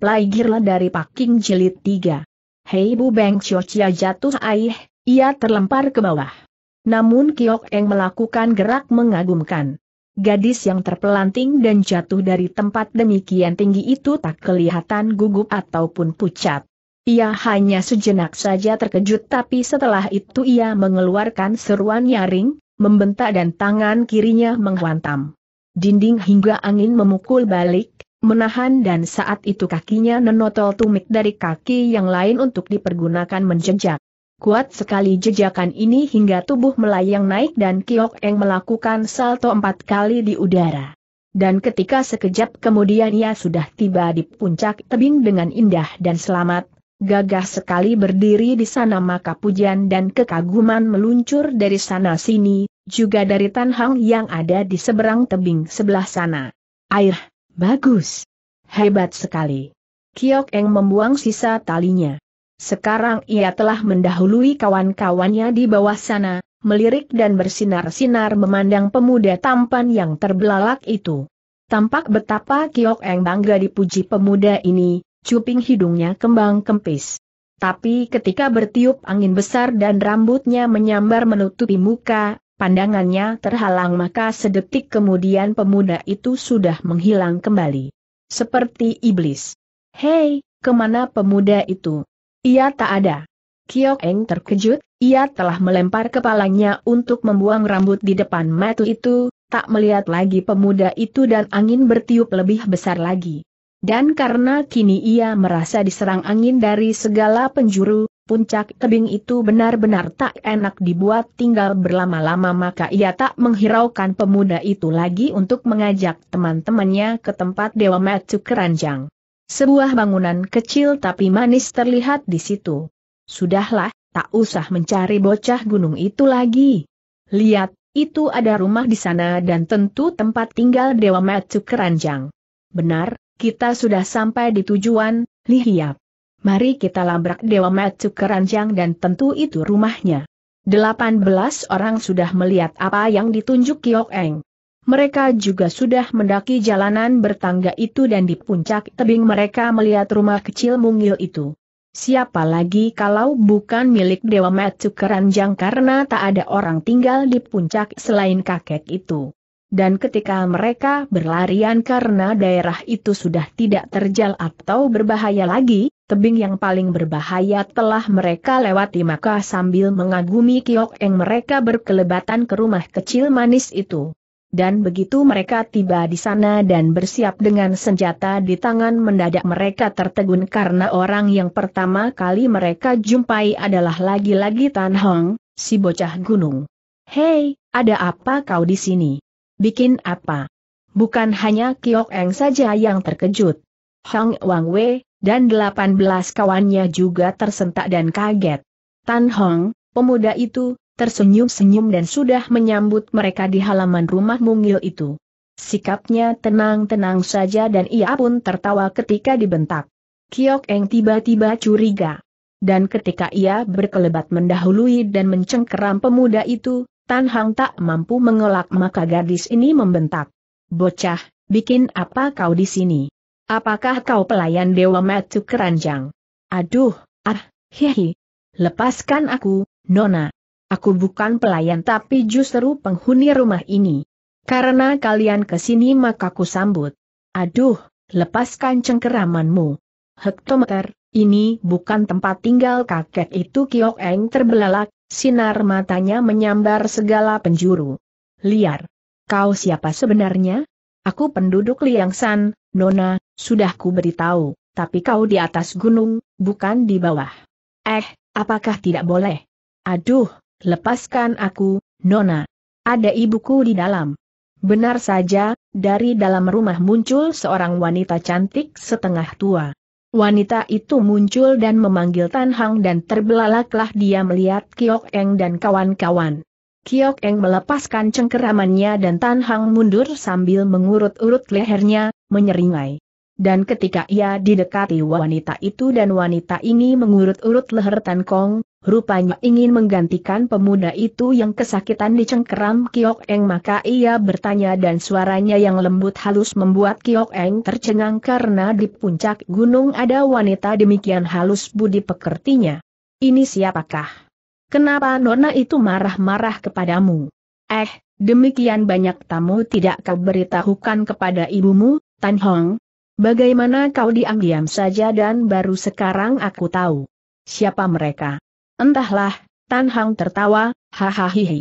Plaigirle dari Paking Jilid 3. Hei Bu Beng Chochia jatuh aih, ia terlempar ke bawah. Namun Kiok Eng melakukan gerak mengagumkan. Gadis yang terpelanting dan jatuh dari tempat demikian tinggi itu tak kelihatan gugup ataupun pucat. Ia hanya sejenak saja terkejut tapi setelah itu ia mengeluarkan seruan nyaring, membentak dan tangan kirinya menghantam. Dinding hingga angin memukul balik, menahan dan saat itu kakinya nenotol tumit dari kaki yang lain untuk dipergunakan menjejak. Kuat sekali jejakan ini hingga tubuh melayang naik dan Kiok Eng melakukan salto empat kali di udara. Dan ketika sekejap kemudian ia sudah tiba di puncak tebing dengan indah dan selamat, gagah sekali berdiri di sana maka pujian dan kekaguman meluncur dari sana sini, juga dari tanhang yang ada di seberang tebing sebelah sana. Air, Bagus. Hebat sekali. Kiok Eng membuang sisa talinya. Sekarang ia telah mendahului kawan-kawannya di bawah sana, melirik dan bersinar-sinar memandang pemuda tampan yang terbelalak itu. Tampak betapa Kiok Eng bangga dipuji pemuda ini, cuping hidungnya kembang kempis. Tapi ketika bertiup angin besar dan rambutnya menyambar menutupi muka, pandangannya terhalang maka sedetik kemudian pemuda itu sudah menghilang kembali. Seperti iblis. Hei, kemana pemuda itu? Ia tak ada. Kiok Eng terkejut, ia telah melempar kepalanya untuk membuang rambut di depan mata itu, tak melihat lagi pemuda itu dan angin bertiup lebih besar lagi. Dan karena kini ia merasa diserang angin dari segala penjuru, puncak tebing itu benar-benar tak enak dibuat tinggal berlama-lama maka ia tak menghiraukan pemuda itu lagi untuk mengajak teman-temannya ke tempat Dewa Matsu Keranjang. Sebuah bangunan kecil tapi manis terlihat di situ. Sudahlah, tak usah mencari bocah gunung itu lagi. Lihat, itu ada rumah di sana dan tentu tempat tinggal Dewa Matsu Keranjang. Benar, kita sudah sampai di tujuan, Lihiap mari kita labrak Dewa Matsu keranjang dan tentu itu rumahnya. Delapan orang sudah melihat apa yang ditunjuk Kiok Eng. Mereka juga sudah mendaki jalanan bertangga itu dan di puncak tebing mereka melihat rumah kecil mungil itu. Siapa lagi kalau bukan milik Dewa Matsu Keranjang karena tak ada orang tinggal di puncak selain kakek itu. Dan ketika mereka berlarian karena daerah itu sudah tidak terjal atau berbahaya lagi, tebing yang paling berbahaya telah mereka lewati maka sambil mengagumi Kiok yang mereka berkelebatan ke rumah kecil manis itu. Dan begitu mereka tiba di sana dan bersiap dengan senjata di tangan mendadak mereka tertegun karena orang yang pertama kali mereka jumpai adalah lagi-lagi Tan Hong, si bocah gunung. Hei, ada apa kau di sini? Bikin apa? Bukan hanya Kiok Eng saja yang terkejut. hong Wang Wei, dan delapan belas kawannya juga tersentak dan kaget. Tan Hong, pemuda itu, tersenyum-senyum dan sudah menyambut mereka di halaman rumah mungil itu. Sikapnya tenang-tenang saja dan ia pun tertawa ketika dibentak. Kiok Eng tiba-tiba curiga. Dan ketika ia berkelebat mendahului dan mencengkeram pemuda itu, Tan Hang tak mampu mengelak maka gadis ini membentak. Bocah, bikin apa kau di sini? Apakah kau pelayan Dewa Matu Keranjang? Aduh, ah, hehe. Lepaskan aku, Nona. Aku bukan pelayan tapi justru penghuni rumah ini. Karena kalian kesini maka ku sambut. Aduh, lepaskan cengkeramanmu. Hektometer, ini bukan tempat tinggal kakek itu Kiok Eng terbelalak, sinar matanya menyambar segala penjuru. Liar. Kau siapa sebenarnya? Aku penduduk Liang San, Nona, sudah ku beritahu, tapi kau di atas gunung, bukan di bawah. Eh, apakah tidak boleh? Aduh, lepaskan aku, Nona. Ada ibuku di dalam. Benar saja, dari dalam rumah muncul seorang wanita cantik setengah tua. Wanita itu muncul dan memanggil Tan Hang dan terbelalaklah dia melihat Kiok Eng dan kawan-kawan. Kiok Eng melepaskan cengkeramannya dan Tan Hang mundur sambil mengurut-urut lehernya, menyeringai dan ketika ia didekati wanita itu dan wanita ini mengurut-urut leher Tan Kong, rupanya ingin menggantikan pemuda itu yang kesakitan di cengkeram Kiok Eng maka ia bertanya dan suaranya yang lembut halus membuat Kiok Eng tercengang karena di puncak gunung ada wanita demikian halus budi pekertinya. Ini siapakah? Kenapa Nona itu marah-marah kepadamu? Eh, demikian banyak tamu tidak kau beritahukan kepada ibumu, Tan Hong, Bagaimana kau diam-diam saja dan baru sekarang aku tahu. Siapa mereka? Entahlah, Tan Hang tertawa, hahaha.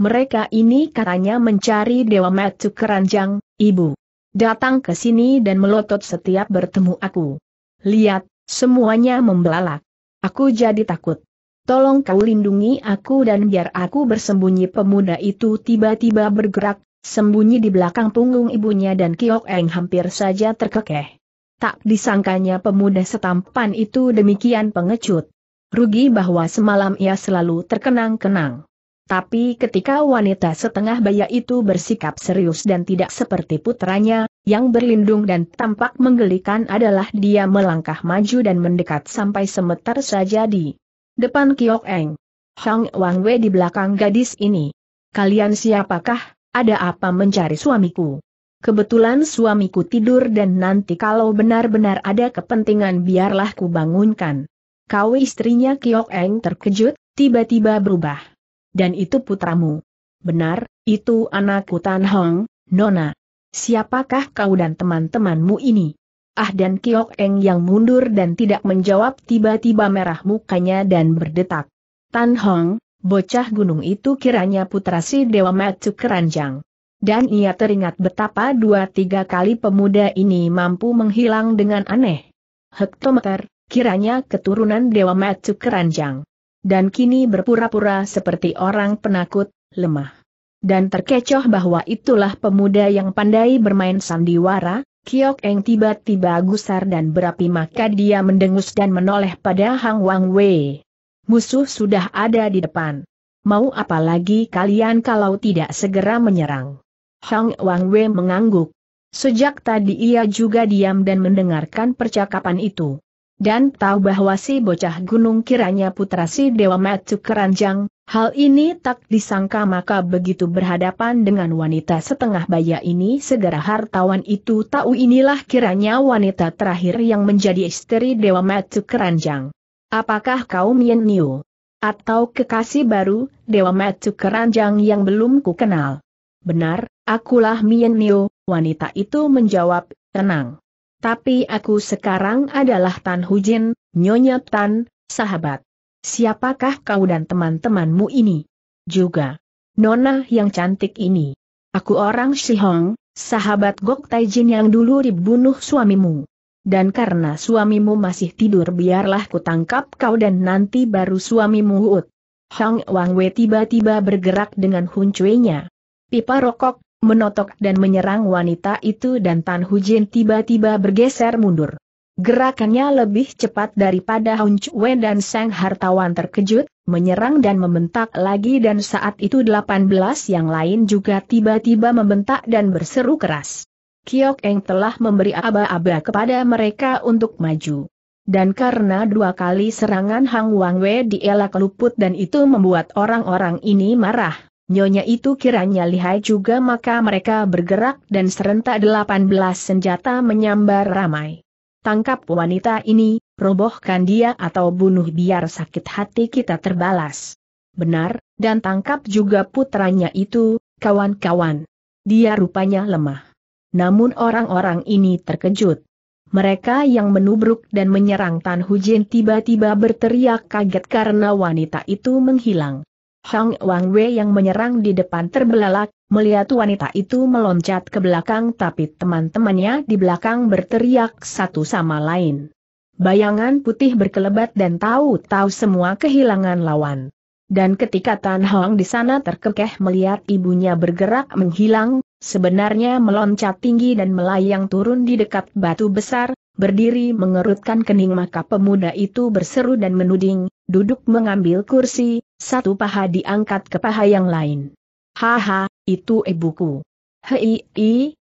Mereka ini katanya mencari Dewa Metu Keranjang, ibu. Datang ke sini dan melotot setiap bertemu aku. Lihat, semuanya membelalak. Aku jadi takut. Tolong kau lindungi aku dan biar aku bersembunyi pemuda itu tiba-tiba bergerak, sembunyi di belakang punggung ibunya dan Kiok Eng hampir saja terkekeh. Tak disangkanya pemuda setampan itu demikian pengecut. Rugi bahwa semalam ia selalu terkenang-kenang. Tapi ketika wanita setengah baya itu bersikap serius dan tidak seperti putranya, yang berlindung dan tampak menggelikan adalah dia melangkah maju dan mendekat sampai semeter saja di depan Kiok Eng. Hang Wang Wei di belakang gadis ini. Kalian siapakah? Ada apa mencari suamiku? Kebetulan suamiku tidur dan nanti kalau benar-benar ada kepentingan biarlah ku bangunkan. Kau istrinya Kiok Eng terkejut, tiba-tiba berubah. Dan itu putramu. Benar, itu anakku Tan Hong, Nona. Siapakah kau dan teman-temanmu ini? Ah dan Kiok Eng yang mundur dan tidak menjawab tiba-tiba merah mukanya dan berdetak. Tan Hong, bocah gunung itu kiranya putra si Dewa Matu Keranjang. Dan ia teringat betapa dua tiga kali pemuda ini mampu menghilang dengan aneh. Hektometer, kiranya keturunan Dewa Matu Keranjang. Dan kini berpura-pura seperti orang penakut, lemah. Dan terkecoh bahwa itulah pemuda yang pandai bermain sandiwara, Kiok Eng tiba-tiba gusar dan berapi maka dia mendengus dan menoleh pada Hang Wang Wei musuh sudah ada di depan. Mau apa lagi kalian kalau tidak segera menyerang? Hang Wang Wei mengangguk. Sejak tadi ia juga diam dan mendengarkan percakapan itu. Dan tahu bahwa si bocah gunung kiranya putra si Dewa matu Keranjang, hal ini tak disangka maka begitu berhadapan dengan wanita setengah baya ini segera hartawan itu tahu inilah kiranya wanita terakhir yang menjadi istri Dewa matu Keranjang. Apakah kau Mien Niu? Atau kekasih baru, Dewa Matsu Keranjang yang belum ku kenal? Benar, akulah Mien Niu, wanita itu menjawab, tenang. Tapi aku sekarang adalah Tan Hujin, Nyonya Tan, sahabat. Siapakah kau dan teman-temanmu ini? Juga. Nona yang cantik ini. Aku orang Shihong, sahabat Gok Taijin yang dulu dibunuh suamimu. Dan karena suamimu masih tidur biarlah ku tangkap kau dan nanti baru suamimu ut. Hang Wang Wei tiba-tiba bergerak dengan huncuenya. Pipa rokok, menotok dan menyerang wanita itu dan Tan Hu Jin tiba-tiba bergeser mundur. Gerakannya lebih cepat daripada Hun Chue dan sang hartawan terkejut, menyerang dan membentak lagi dan saat itu 18 yang lain juga tiba-tiba membentak dan berseru keras. Kiok Eng telah memberi aba-aba kepada mereka untuk maju. Dan karena dua kali serangan Hang Wang Wei dielak luput dan itu membuat orang-orang ini marah, nyonya itu kiranya lihai juga maka mereka bergerak dan serentak 18 senjata menyambar ramai. Tangkap wanita ini, robohkan dia atau bunuh biar sakit hati kita terbalas. Benar, dan tangkap juga putranya itu, kawan-kawan. Dia rupanya lemah namun orang-orang ini terkejut. Mereka yang menubruk dan menyerang Tan Hujin tiba-tiba berteriak kaget karena wanita itu menghilang. Hang Wang Wei yang menyerang di depan terbelalak, melihat wanita itu meloncat ke belakang tapi teman-temannya di belakang berteriak satu sama lain. Bayangan putih berkelebat dan tahu-tahu semua kehilangan lawan. Dan ketika Tan Hong di sana terkekeh melihat ibunya bergerak menghilang, sebenarnya meloncat tinggi dan melayang turun di dekat batu besar, berdiri mengerutkan kening maka pemuda itu berseru dan menuding, duduk mengambil kursi, satu paha diangkat ke paha yang lain. Haha, itu ibuku. Hei,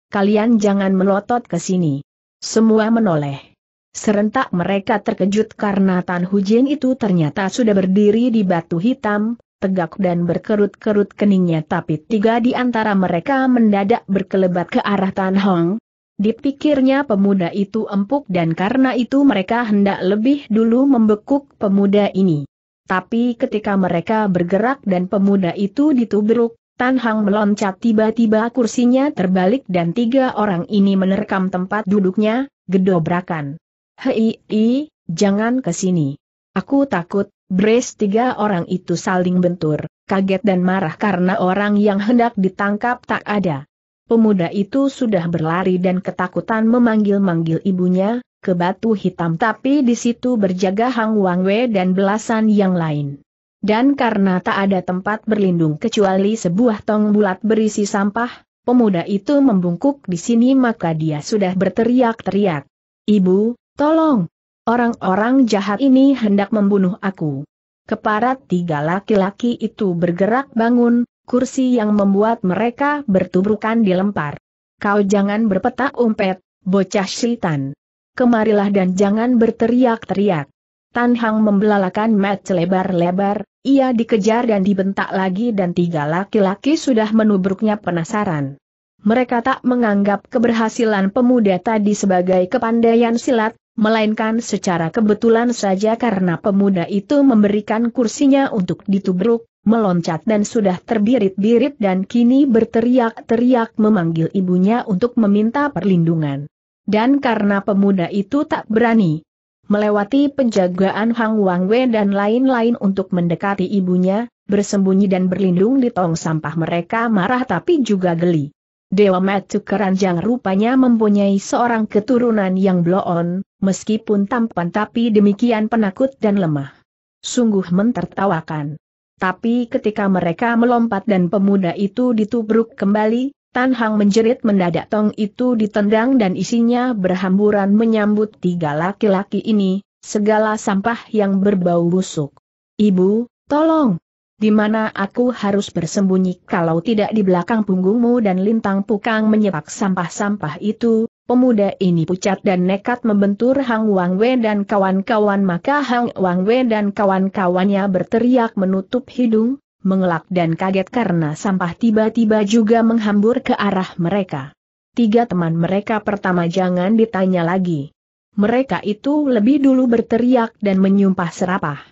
kalian jangan melotot ke sini. Semua menoleh. Serentak mereka terkejut karena Tan Hujin itu ternyata sudah berdiri di batu hitam, tegak dan berkerut-kerut keningnya tapi tiga di antara mereka mendadak berkelebat ke arah Tan Hong. Dipikirnya pemuda itu empuk dan karena itu mereka hendak lebih dulu membekuk pemuda ini. Tapi ketika mereka bergerak dan pemuda itu ditubruk, Tan Hang meloncat tiba-tiba kursinya terbalik dan tiga orang ini menerkam tempat duduknya, gedobrakan. Hei, i, jangan ke sini. Aku takut, Brace tiga orang itu saling bentur, kaget dan marah karena orang yang hendak ditangkap tak ada. Pemuda itu sudah berlari dan ketakutan memanggil-manggil ibunya, ke batu hitam tapi di situ berjaga Hang Wangwe dan belasan yang lain. Dan karena tak ada tempat berlindung kecuali sebuah tong bulat berisi sampah, pemuda itu membungkuk di sini maka dia sudah berteriak-teriak. Ibu, Tolong! Orang-orang jahat ini hendak membunuh aku. Keparat tiga laki-laki itu bergerak bangun, kursi yang membuat mereka bertubrukan dilempar. Kau jangan berpetak umpet, bocah syaitan. Kemarilah dan jangan berteriak-teriak. Tan Hang membelalakan mat lebar-lebar, ia dikejar dan dibentak lagi dan tiga laki-laki sudah menubruknya penasaran. Mereka tak menganggap keberhasilan pemuda tadi sebagai kepandaian silat, melainkan secara kebetulan saja karena pemuda itu memberikan kursinya untuk ditubruk, meloncat dan sudah terbirit-birit dan kini berteriak-teriak memanggil ibunya untuk meminta perlindungan. Dan karena pemuda itu tak berani melewati penjagaan Hang Wang Wei dan lain-lain untuk mendekati ibunya, bersembunyi dan berlindung di tong sampah mereka marah tapi juga geli. Dewa Matu Keranjang rupanya mempunyai seorang keturunan yang bloon, meskipun tampan tapi demikian penakut dan lemah. Sungguh mentertawakan. Tapi ketika mereka melompat dan pemuda itu ditubruk kembali, Tan Hang menjerit mendadak tong itu ditendang dan isinya berhamburan menyambut tiga laki-laki ini, segala sampah yang berbau busuk. Ibu, tolong, di mana aku harus bersembunyi kalau tidak di belakang punggungmu dan lintang pukang menyepak sampah-sampah itu, pemuda ini pucat dan nekat membentur Hang Wang Wei dan kawan-kawan maka Hang Wang Wei dan kawan-kawannya berteriak menutup hidung, mengelak dan kaget karena sampah tiba-tiba juga menghambur ke arah mereka. Tiga teman mereka pertama jangan ditanya lagi. Mereka itu lebih dulu berteriak dan menyumpah serapah.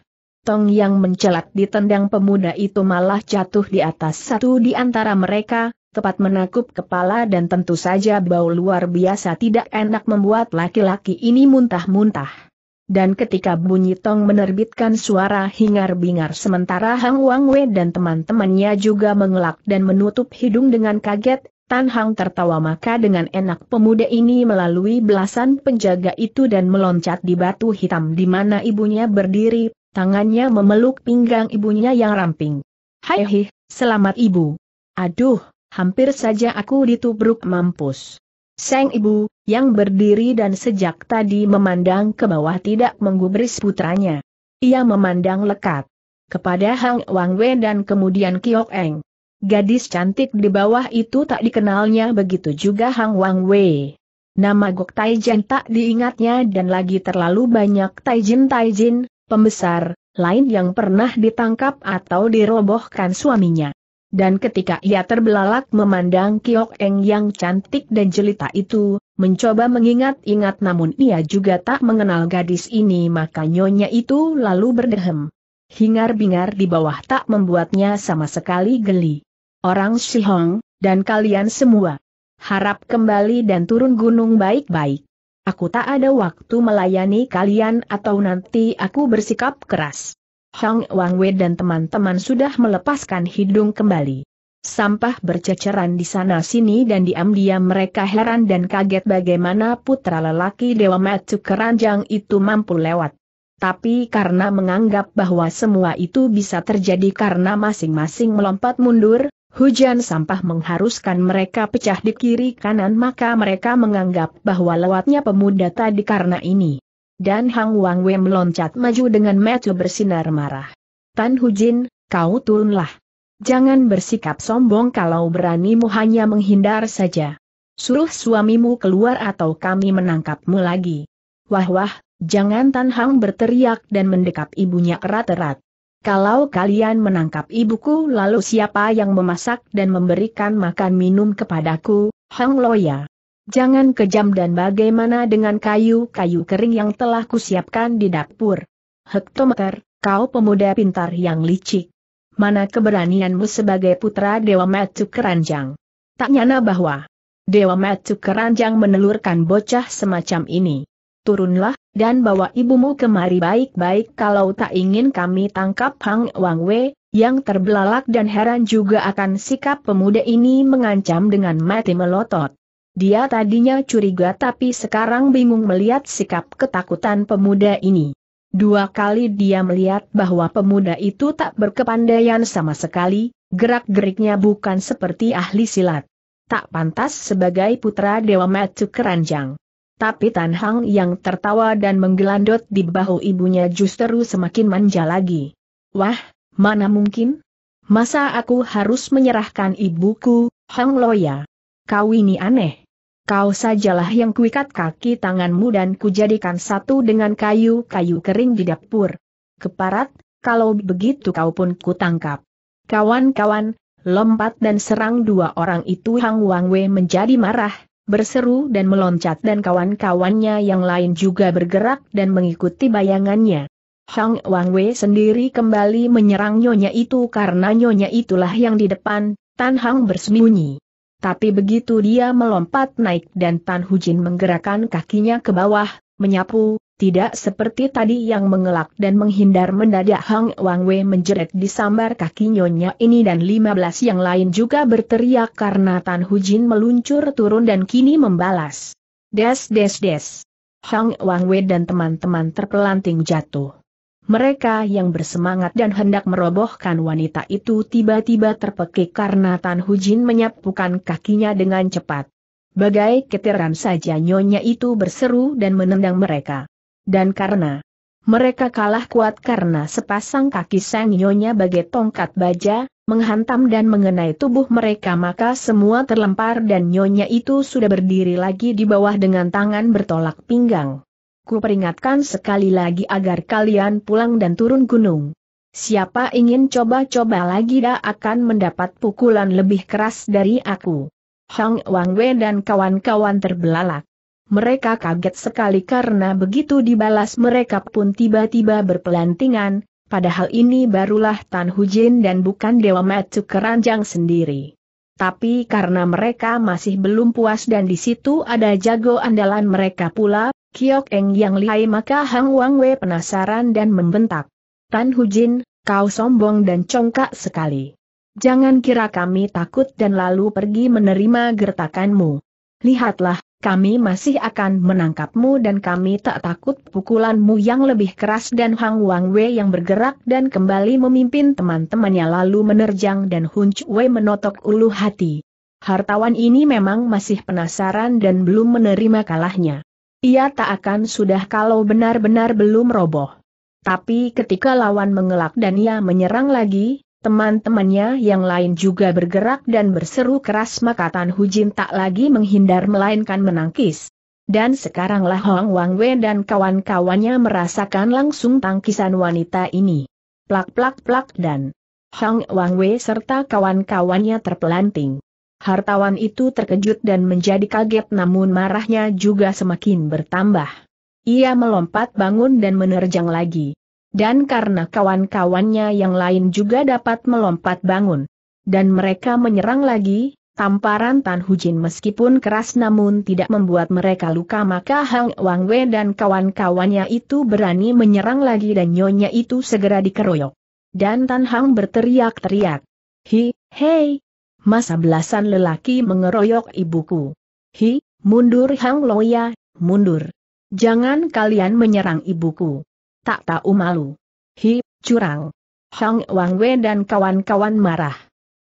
Tong yang mencelat ditendang pemuda itu malah jatuh di atas satu di antara mereka, tepat menakup kepala dan tentu saja bau luar biasa tidak enak membuat laki-laki ini muntah-muntah. Dan ketika bunyi tong menerbitkan suara hingar-bingar sementara Hang Wang Wei dan teman-temannya juga mengelak dan menutup hidung dengan kaget, Tan Hang tertawa maka dengan enak pemuda ini melalui belasan penjaga itu dan meloncat di batu hitam di mana ibunya berdiri, tangannya memeluk pinggang ibunya yang ramping. Hai hi, selamat ibu. Aduh, hampir saja aku ditubruk mampus. Seng ibu, yang berdiri dan sejak tadi memandang ke bawah tidak menggubris putranya. Ia memandang lekat kepada Hang Wang Wei dan kemudian Kiok Eng. Gadis cantik di bawah itu tak dikenalnya begitu juga Hang Wang Wei. Nama Gok Taijin tak diingatnya dan lagi terlalu banyak Taijin Taijin, pembesar, lain yang pernah ditangkap atau dirobohkan suaminya. Dan ketika ia terbelalak memandang Kiok Eng yang cantik dan jelita itu, mencoba mengingat-ingat namun ia juga tak mengenal gadis ini maka nyonya itu lalu berdehem. Hingar-bingar di bawah tak membuatnya sama sekali geli. Orang Shihong, dan kalian semua. Harap kembali dan turun gunung baik-baik. Aku tak ada waktu melayani kalian atau nanti aku bersikap keras. Hang Wang Wei dan teman-teman sudah melepaskan hidung kembali. Sampah berceceran di sana-sini dan diam-diam mereka heran dan kaget bagaimana putra lelaki Dewa Matsu Keranjang itu mampu lewat. Tapi karena menganggap bahwa semua itu bisa terjadi karena masing-masing melompat mundur, Hujan sampah mengharuskan mereka pecah di kiri kanan maka mereka menganggap bahwa lewatnya pemuda tadi karena ini. Dan Hang Wang Wei meloncat maju dengan mata bersinar marah. Tan Hujin, kau turunlah. Jangan bersikap sombong kalau beranimu hanya menghindar saja. Suruh suamimu keluar atau kami menangkapmu lagi. Wah wah, jangan Tan Hang berteriak dan mendekap ibunya erat-erat. Kalau kalian menangkap ibuku lalu siapa yang memasak dan memberikan makan minum kepadaku, Hang Loya? Jangan kejam dan bagaimana dengan kayu-kayu kering yang telah kusiapkan di dapur? Hektometer, kau pemuda pintar yang licik. Mana keberanianmu sebagai putra Dewa Metu Keranjang? Tak nyana bahwa Dewa Metu Keranjang menelurkan bocah semacam ini. Turunlah, dan bawa ibumu kemari baik-baik kalau tak ingin kami tangkap Hang Wang Wei, yang terbelalak dan heran juga akan sikap pemuda ini mengancam dengan mati melotot. Dia tadinya curiga tapi sekarang bingung melihat sikap ketakutan pemuda ini. Dua kali dia melihat bahwa pemuda itu tak berkepandaian sama sekali, gerak-geriknya bukan seperti ahli silat. Tak pantas sebagai putra Dewa Metu Keranjang tapi Tan Hang yang tertawa dan menggelandot di bahu ibunya justru semakin manja lagi. Wah, mana mungkin? Masa aku harus menyerahkan ibuku, Hang Loya? Kau ini aneh. Kau sajalah yang kuikat kaki tanganmu dan kujadikan satu dengan kayu-kayu kering di dapur. Keparat, kalau begitu kau pun kutangkap. Kawan-kawan, lompat dan serang dua orang itu Hang Wangwe menjadi marah, berseru dan meloncat dan kawan-kawannya yang lain juga bergerak dan mengikuti bayangannya. Hang Wang Wei sendiri kembali menyerang nyonya itu karena nyonya itulah yang di depan, Tan Hang bersembunyi. Tapi begitu dia melompat naik dan Tan Hujin menggerakkan kakinya ke bawah, menyapu, tidak seperti tadi yang mengelak dan menghindar mendadak Hang Wang Wei menjerit sambar kaki nyonya ini dan 15 yang lain juga berteriak karena Tan Hujin meluncur turun dan kini membalas. Des des des. Hang Wang Wei dan teman-teman terpelanting jatuh. Mereka yang bersemangat dan hendak merobohkan wanita itu tiba-tiba terpekik karena Tan Hujin menyapukan kakinya dengan cepat. Bagai ketiran saja nyonya itu berseru dan menendang mereka. Dan karena mereka kalah kuat karena sepasang kaki Sang Nyonya bagai tongkat baja, menghantam dan mengenai tubuh mereka maka semua terlempar dan Nyonya itu sudah berdiri lagi di bawah dengan tangan bertolak pinggang. Ku peringatkan sekali lagi agar kalian pulang dan turun gunung. Siapa ingin coba-coba lagi dah akan mendapat pukulan lebih keras dari aku. Hang Wang Wei dan kawan-kawan terbelalak. Mereka kaget sekali karena begitu dibalas mereka pun tiba-tiba berpelantingan, padahal ini barulah Tan Hujin dan bukan Dewa Matsu Keranjang sendiri. Tapi karena mereka masih belum puas dan di situ ada jago andalan mereka pula, Kiok Eng yang lihai maka Hang Wang Wei penasaran dan membentak. Tan Hujin, kau sombong dan congkak sekali. Jangan kira kami takut dan lalu pergi menerima gertakanmu. Lihatlah, kami masih akan menangkapmu dan kami tak takut pukulanmu yang lebih keras dan Hang Wang Wei yang bergerak dan kembali memimpin teman-temannya lalu menerjang dan Hun Wei menotok ulu hati. Hartawan ini memang masih penasaran dan belum menerima kalahnya. Ia tak akan sudah kalau benar-benar belum roboh. Tapi ketika lawan mengelak dan ia menyerang lagi, Teman-temannya yang lain juga bergerak dan berseru keras maka Tan Hujin tak lagi menghindar melainkan menangkis. Dan sekaranglah Hong Wang Wei dan kawan-kawannya merasakan langsung tangkisan wanita ini. Plak-plak-plak dan Hong Wang Wei serta kawan-kawannya terpelanting. Hartawan itu terkejut dan menjadi kaget namun marahnya juga semakin bertambah. Ia melompat bangun dan menerjang lagi. Dan karena kawan-kawannya yang lain juga dapat melompat bangun. Dan mereka menyerang lagi, tamparan Tan Hujin meskipun keras namun tidak membuat mereka luka maka Hang Wang Wei dan kawan-kawannya itu berani menyerang lagi dan nyonya itu segera dikeroyok. Dan Tan Hang berteriak-teriak. Hi, hei! Masa belasan lelaki mengeroyok ibuku. Hi, mundur Hang Loya, mundur. Jangan kalian menyerang ibuku tak tahu malu. Hi, curang. Hang Wang Wei dan kawan-kawan marah.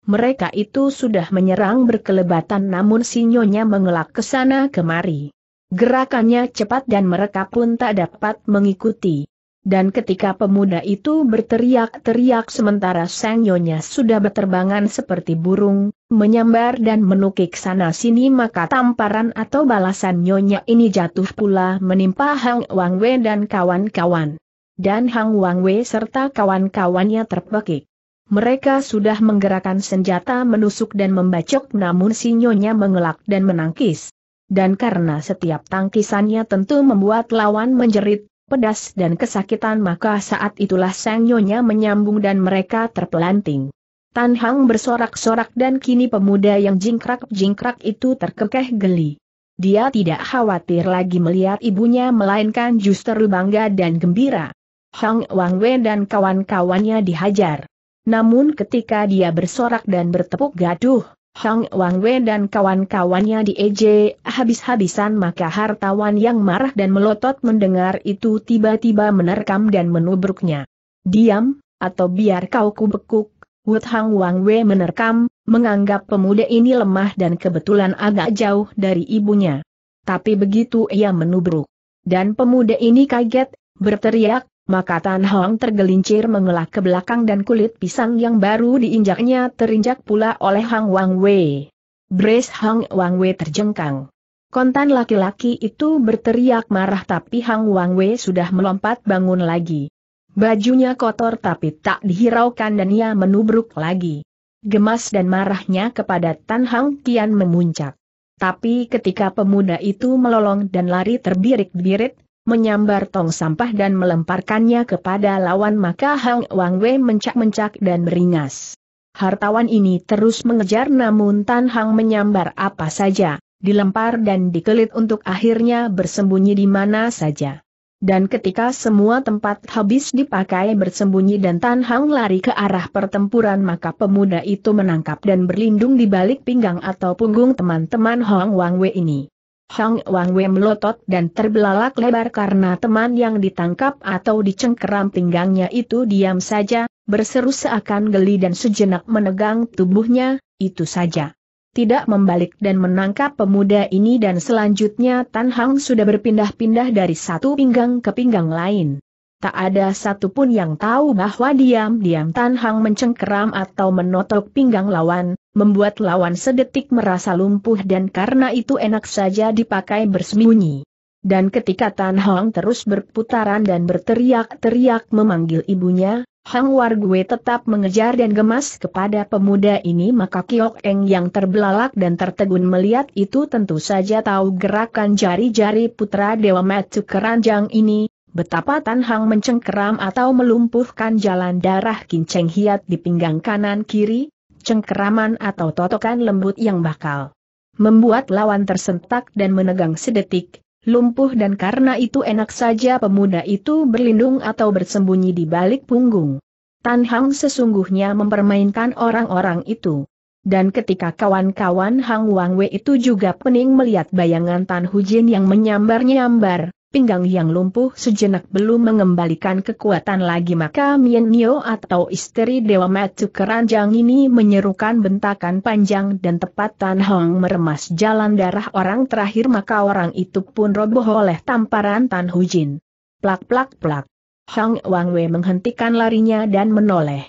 Mereka itu sudah menyerang berkelebatan namun sinyonya mengelak ke sana kemari. Gerakannya cepat dan mereka pun tak dapat mengikuti. Dan ketika pemuda itu berteriak-teriak sementara sengyonya sudah berterbangan seperti burung, menyambar dan menukik sana-sini maka tamparan atau balasan nyonya ini jatuh pula menimpa Hang Wang Wei dan kawan-kawan dan Hang Wang Wei serta kawan-kawannya terpekik. Mereka sudah menggerakkan senjata menusuk dan membacok namun sinyonya mengelak dan menangkis. Dan karena setiap tangkisannya tentu membuat lawan menjerit, pedas dan kesakitan maka saat itulah sang menyambung dan mereka terpelanting. Tan Hang bersorak-sorak dan kini pemuda yang jingkrak-jingkrak itu terkekeh geli. Dia tidak khawatir lagi melihat ibunya melainkan justru bangga dan gembira. Hang Wang Wei dan kawan-kawannya dihajar. Namun ketika dia bersorak dan bertepuk gaduh, Hang Wang Wei dan kawan-kawannya dieje habis-habisan maka hartawan yang marah dan melotot mendengar itu tiba-tiba menerkam dan menubruknya. Diam, atau biar kau kubekuk, Wut Hang Wang Wei menerkam, menganggap pemuda ini lemah dan kebetulan agak jauh dari ibunya. Tapi begitu ia menubruk. Dan pemuda ini kaget, berteriak, maka Tan Hong tergelincir mengelak ke belakang dan kulit pisang yang baru diinjaknya terinjak pula oleh Hang Wang Wei. Bres Hang Wang Wei terjengkang. Kontan laki-laki itu berteriak marah tapi Hang Wang Wei sudah melompat bangun lagi. Bajunya kotor tapi tak dihiraukan dan ia menubruk lagi. Gemas dan marahnya kepada Tan Hang kian memuncak. Tapi ketika pemuda itu melolong dan lari terbirik-birit, menyambar tong sampah dan melemparkannya kepada lawan maka Hang Wang Wei mencak-mencak dan meringas. Hartawan ini terus mengejar namun Tan Hang menyambar apa saja, dilempar dan dikelit untuk akhirnya bersembunyi di mana saja. Dan ketika semua tempat habis dipakai bersembunyi dan Tan Hang lari ke arah pertempuran maka pemuda itu menangkap dan berlindung di balik pinggang atau punggung teman-teman Hong Wang Wei ini. Hang Wang Wei melotot dan terbelalak lebar karena teman yang ditangkap atau dicengkeram pinggangnya itu diam saja, berseru seakan geli dan sejenak menegang tubuhnya, itu saja. Tidak membalik dan menangkap pemuda ini dan selanjutnya Tan Hang sudah berpindah-pindah dari satu pinggang ke pinggang lain. Tak ada satupun yang tahu bahwa diam-diam Tan Hang mencengkeram atau menotok pinggang lawan, membuat lawan sedetik merasa lumpuh dan karena itu enak saja dipakai bersembunyi. Dan ketika Tan Hang terus berputaran dan berteriak-teriak memanggil ibunya, Hang Wargue tetap mengejar dan gemas kepada pemuda ini maka Kiok Eng yang terbelalak dan tertegun melihat itu tentu saja tahu gerakan jari-jari putra Dewa Matu Keranjang ini, Betapa Tan Hang mencengkeram atau melumpuhkan jalan darah kinceng hiat di pinggang kanan kiri, cengkeraman atau totokan lembut yang bakal membuat lawan tersentak dan menegang sedetik, lumpuh dan karena itu enak saja pemuda itu berlindung atau bersembunyi di balik punggung. Tan Hang sesungguhnya mempermainkan orang-orang itu. Dan ketika kawan-kawan Hang Wang Wei itu juga pening melihat bayangan Tan Hujin yang menyambar-nyambar, pinggang yang lumpuh sejenak belum mengembalikan kekuatan lagi maka Mien Nio atau istri Dewa Matu Keranjang ini menyerukan bentakan panjang dan tepat Tan Hong meremas jalan darah orang terakhir maka orang itu pun roboh oleh tamparan Tan Hu Jin. Plak plak plak. Hong Wang Wei menghentikan larinya dan menoleh.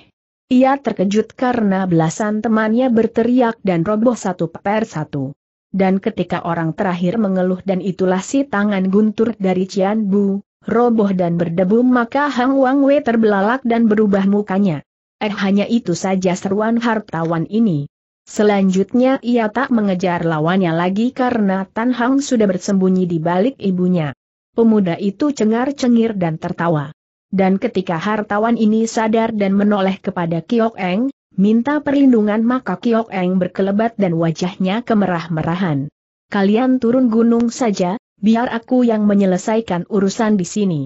Ia terkejut karena belasan temannya berteriak dan roboh satu per satu dan ketika orang terakhir mengeluh dan itulah si tangan guntur dari Cian Bu, roboh dan berdebu maka Hang Wang Wei terbelalak dan berubah mukanya. Eh hanya itu saja seruan hartawan ini. Selanjutnya ia tak mengejar lawannya lagi karena Tan Hang sudah bersembunyi di balik ibunya. Pemuda itu cengar-cengir dan tertawa. Dan ketika hartawan ini sadar dan menoleh kepada Kiok Eng, Minta perlindungan maka Kiok Eng berkelebat dan wajahnya kemerah-merahan. Kalian turun gunung saja, biar aku yang menyelesaikan urusan di sini.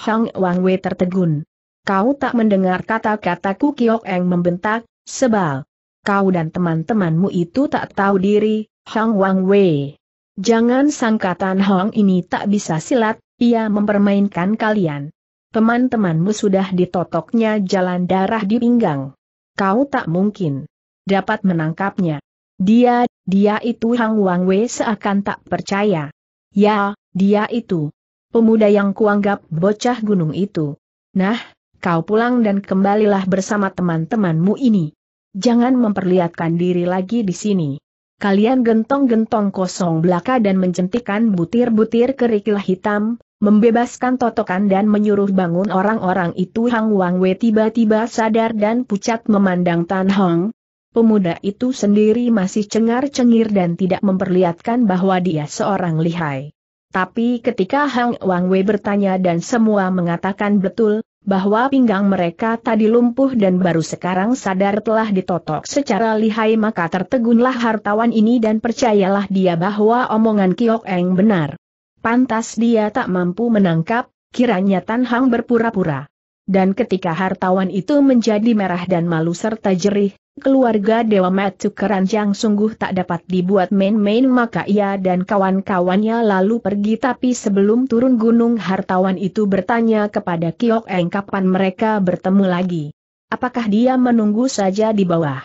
Hang Wang Wei tertegun. Kau tak mendengar kata-kataku Kiok Eng membentak, sebal. Kau dan teman-temanmu itu tak tahu diri, Hang Wang Wei. Jangan sangka Tan Hong ini tak bisa silat, ia mempermainkan kalian. Teman-temanmu sudah ditotoknya jalan darah di pinggang kau tak mungkin dapat menangkapnya. Dia, dia itu Hang Wang Wei seakan tak percaya. Ya, dia itu. Pemuda yang kuanggap bocah gunung itu. Nah, kau pulang dan kembalilah bersama teman-temanmu ini. Jangan memperlihatkan diri lagi di sini. Kalian gentong-gentong kosong belaka dan menjentikan butir-butir kerikil hitam, Membebaskan totokan dan menyuruh bangun orang-orang itu Hang Wang Wei tiba-tiba sadar dan pucat memandang Tan Hong. Pemuda itu sendiri masih cengar-cengir dan tidak memperlihatkan bahwa dia seorang lihai. Tapi ketika Hang Wang Wei bertanya dan semua mengatakan betul, bahwa pinggang mereka tadi lumpuh dan baru sekarang sadar telah ditotok secara lihai maka tertegunlah hartawan ini dan percayalah dia bahwa omongan Kiok Eng benar. Pantas dia tak mampu menangkap, kiranya Tan Hang berpura-pura. Dan ketika hartawan itu menjadi merah dan malu serta jerih, keluarga Dewa Matu Keranjang sungguh tak dapat dibuat main-main maka ia dan kawan-kawannya lalu pergi tapi sebelum turun gunung hartawan itu bertanya kepada Kiok Eng kapan mereka bertemu lagi. Apakah dia menunggu saja di bawah?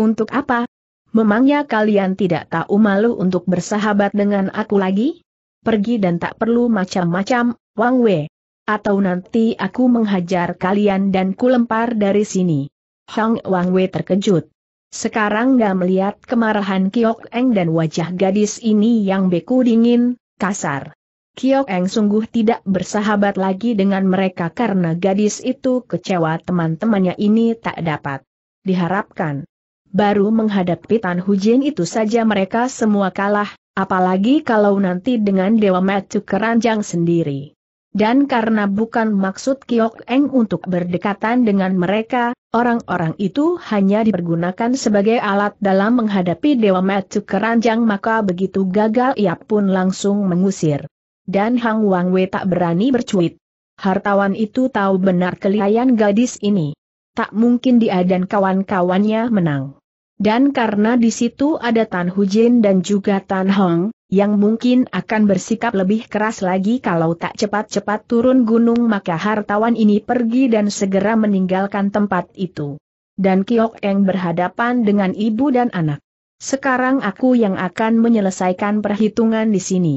Untuk apa? Memangnya kalian tidak tahu malu untuk bersahabat dengan aku lagi? pergi dan tak perlu macam-macam, Wang Wei. Atau nanti aku menghajar kalian dan kulempar dari sini. Hang Wang Wei terkejut. Sekarang gak melihat kemarahan Kiok Eng dan wajah gadis ini yang beku dingin, kasar. Kiok Eng sungguh tidak bersahabat lagi dengan mereka karena gadis itu kecewa teman-temannya ini tak dapat diharapkan. Baru menghadapi Tan Hujin itu saja mereka semua kalah, Apalagi kalau nanti dengan Dewa Macu keranjang sendiri. Dan karena bukan maksud Kiok Eng untuk berdekatan dengan mereka, orang-orang itu hanya dipergunakan sebagai alat dalam menghadapi Dewa Macu Keranjang maka begitu gagal ia pun langsung mengusir. Dan Hang Wang Wei tak berani bercuit. Hartawan itu tahu benar kelihayan gadis ini. Tak mungkin dia dan kawan-kawannya menang. Dan karena di situ ada Tan Hujin dan juga Tan Hong, yang mungkin akan bersikap lebih keras lagi kalau tak cepat-cepat turun gunung maka hartawan ini pergi dan segera meninggalkan tempat itu. Dan Kiok Eng berhadapan dengan ibu dan anak. Sekarang aku yang akan menyelesaikan perhitungan di sini.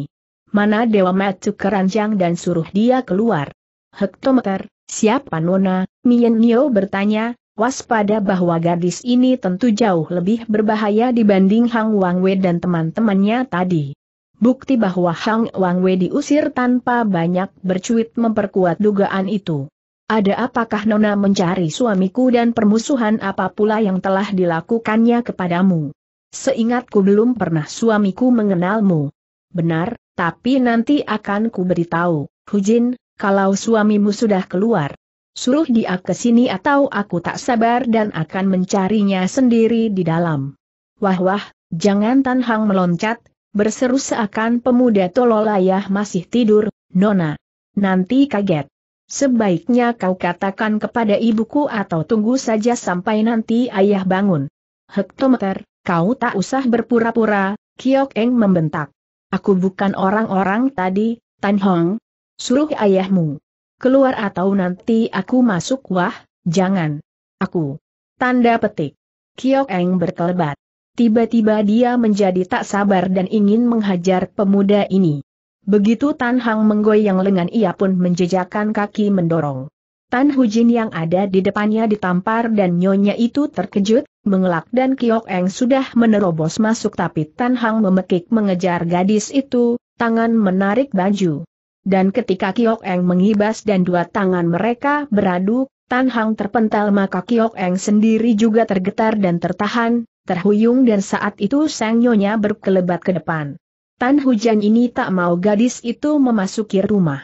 Mana Dewa Matu keranjang dan suruh dia keluar. Hektometer, siapa Nona? Mien Nio bertanya, waspada bahwa gadis ini tentu jauh lebih berbahaya dibanding Hang Wei dan teman-temannya tadi. Bukti bahwa Hang Wei diusir tanpa banyak bercuit memperkuat dugaan itu. Ada apakah Nona mencari suamiku dan permusuhan apa pula yang telah dilakukannya kepadamu? Seingatku belum pernah suamiku mengenalmu. Benar, tapi nanti akan ku beritahu, Hujin, kalau suamimu sudah keluar. Suruh dia ke sini atau aku tak sabar dan akan mencarinya sendiri di dalam. Wah wah, jangan Tan Hang meloncat, berseru seakan pemuda tolol ayah masih tidur, Nona. Nanti kaget. Sebaiknya kau katakan kepada ibuku atau tunggu saja sampai nanti ayah bangun. Hektometer, kau tak usah berpura-pura, Kiok Eng membentak. Aku bukan orang-orang tadi, Tan Hong. Suruh ayahmu keluar atau nanti aku masuk wah, jangan. Aku. Tanda petik. Kiok Eng berkelebat. Tiba-tiba dia menjadi tak sabar dan ingin menghajar pemuda ini. Begitu Tan Hang menggoyang lengan ia pun menjejakkan kaki mendorong. Tan Hujin yang ada di depannya ditampar dan nyonya itu terkejut, mengelak dan Kiok Eng sudah menerobos masuk tapi Tan Hang memekik mengejar gadis itu, tangan menarik baju. Dan ketika Kiok Eng mengibas dan dua tangan mereka beradu, Tan Hang terpental maka Kiok Eng sendiri juga tergetar dan tertahan, terhuyung dan saat itu sang nyonya berkelebat ke depan. Tan Hujan ini tak mau gadis itu memasuki rumah.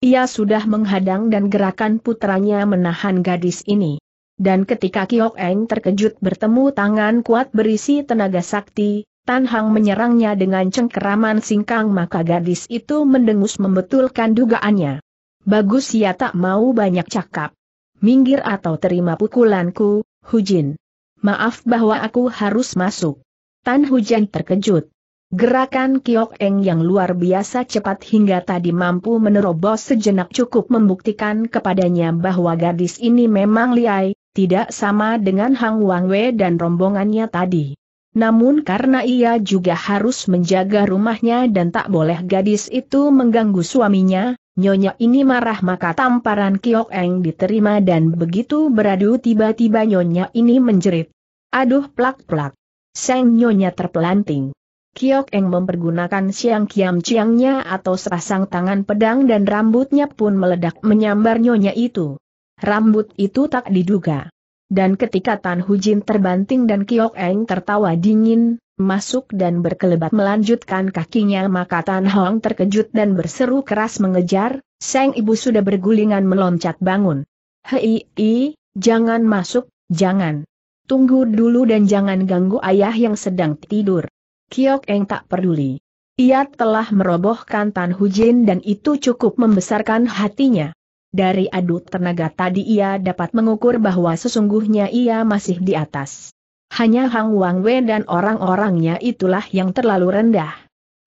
Ia sudah menghadang dan gerakan putranya menahan gadis ini. Dan ketika Kiok Eng terkejut bertemu tangan kuat berisi tenaga sakti, Tan Hang menyerangnya dengan cengkeraman singkang maka gadis itu mendengus membetulkan dugaannya. Bagus ya tak mau banyak cakap. Minggir atau terima pukulanku, Hujin. Maaf bahwa aku harus masuk. Tan Hujan terkejut. Gerakan Kiok Eng yang luar biasa cepat hingga tadi mampu menerobos sejenak cukup membuktikan kepadanya bahwa gadis ini memang liai, tidak sama dengan Hang Wang Wei dan rombongannya tadi. Namun karena ia juga harus menjaga rumahnya dan tak boleh gadis itu mengganggu suaminya, nyonya ini marah maka tamparan Kiok Eng diterima dan begitu beradu tiba-tiba nyonya ini menjerit. Aduh plak-plak. Seng nyonya terpelanting. Kiok Eng mempergunakan siang kiam ciangnya atau sepasang tangan pedang dan rambutnya pun meledak menyambar nyonya itu. Rambut itu tak diduga. Dan ketika Tan Hujin terbanting dan Kiok Eng tertawa dingin, masuk dan berkelebat melanjutkan kakinya maka Tan Hong terkejut dan berseru keras mengejar, Seng ibu sudah bergulingan meloncat bangun. Hei, i, jangan masuk, jangan. Tunggu dulu dan jangan ganggu ayah yang sedang tidur. Kiok Eng tak peduli. Ia telah merobohkan Tan Hujin dan itu cukup membesarkan hatinya. Dari adu tenaga tadi ia dapat mengukur bahwa sesungguhnya ia masih di atas. Hanya Hang Wang Wei dan orang-orangnya itulah yang terlalu rendah.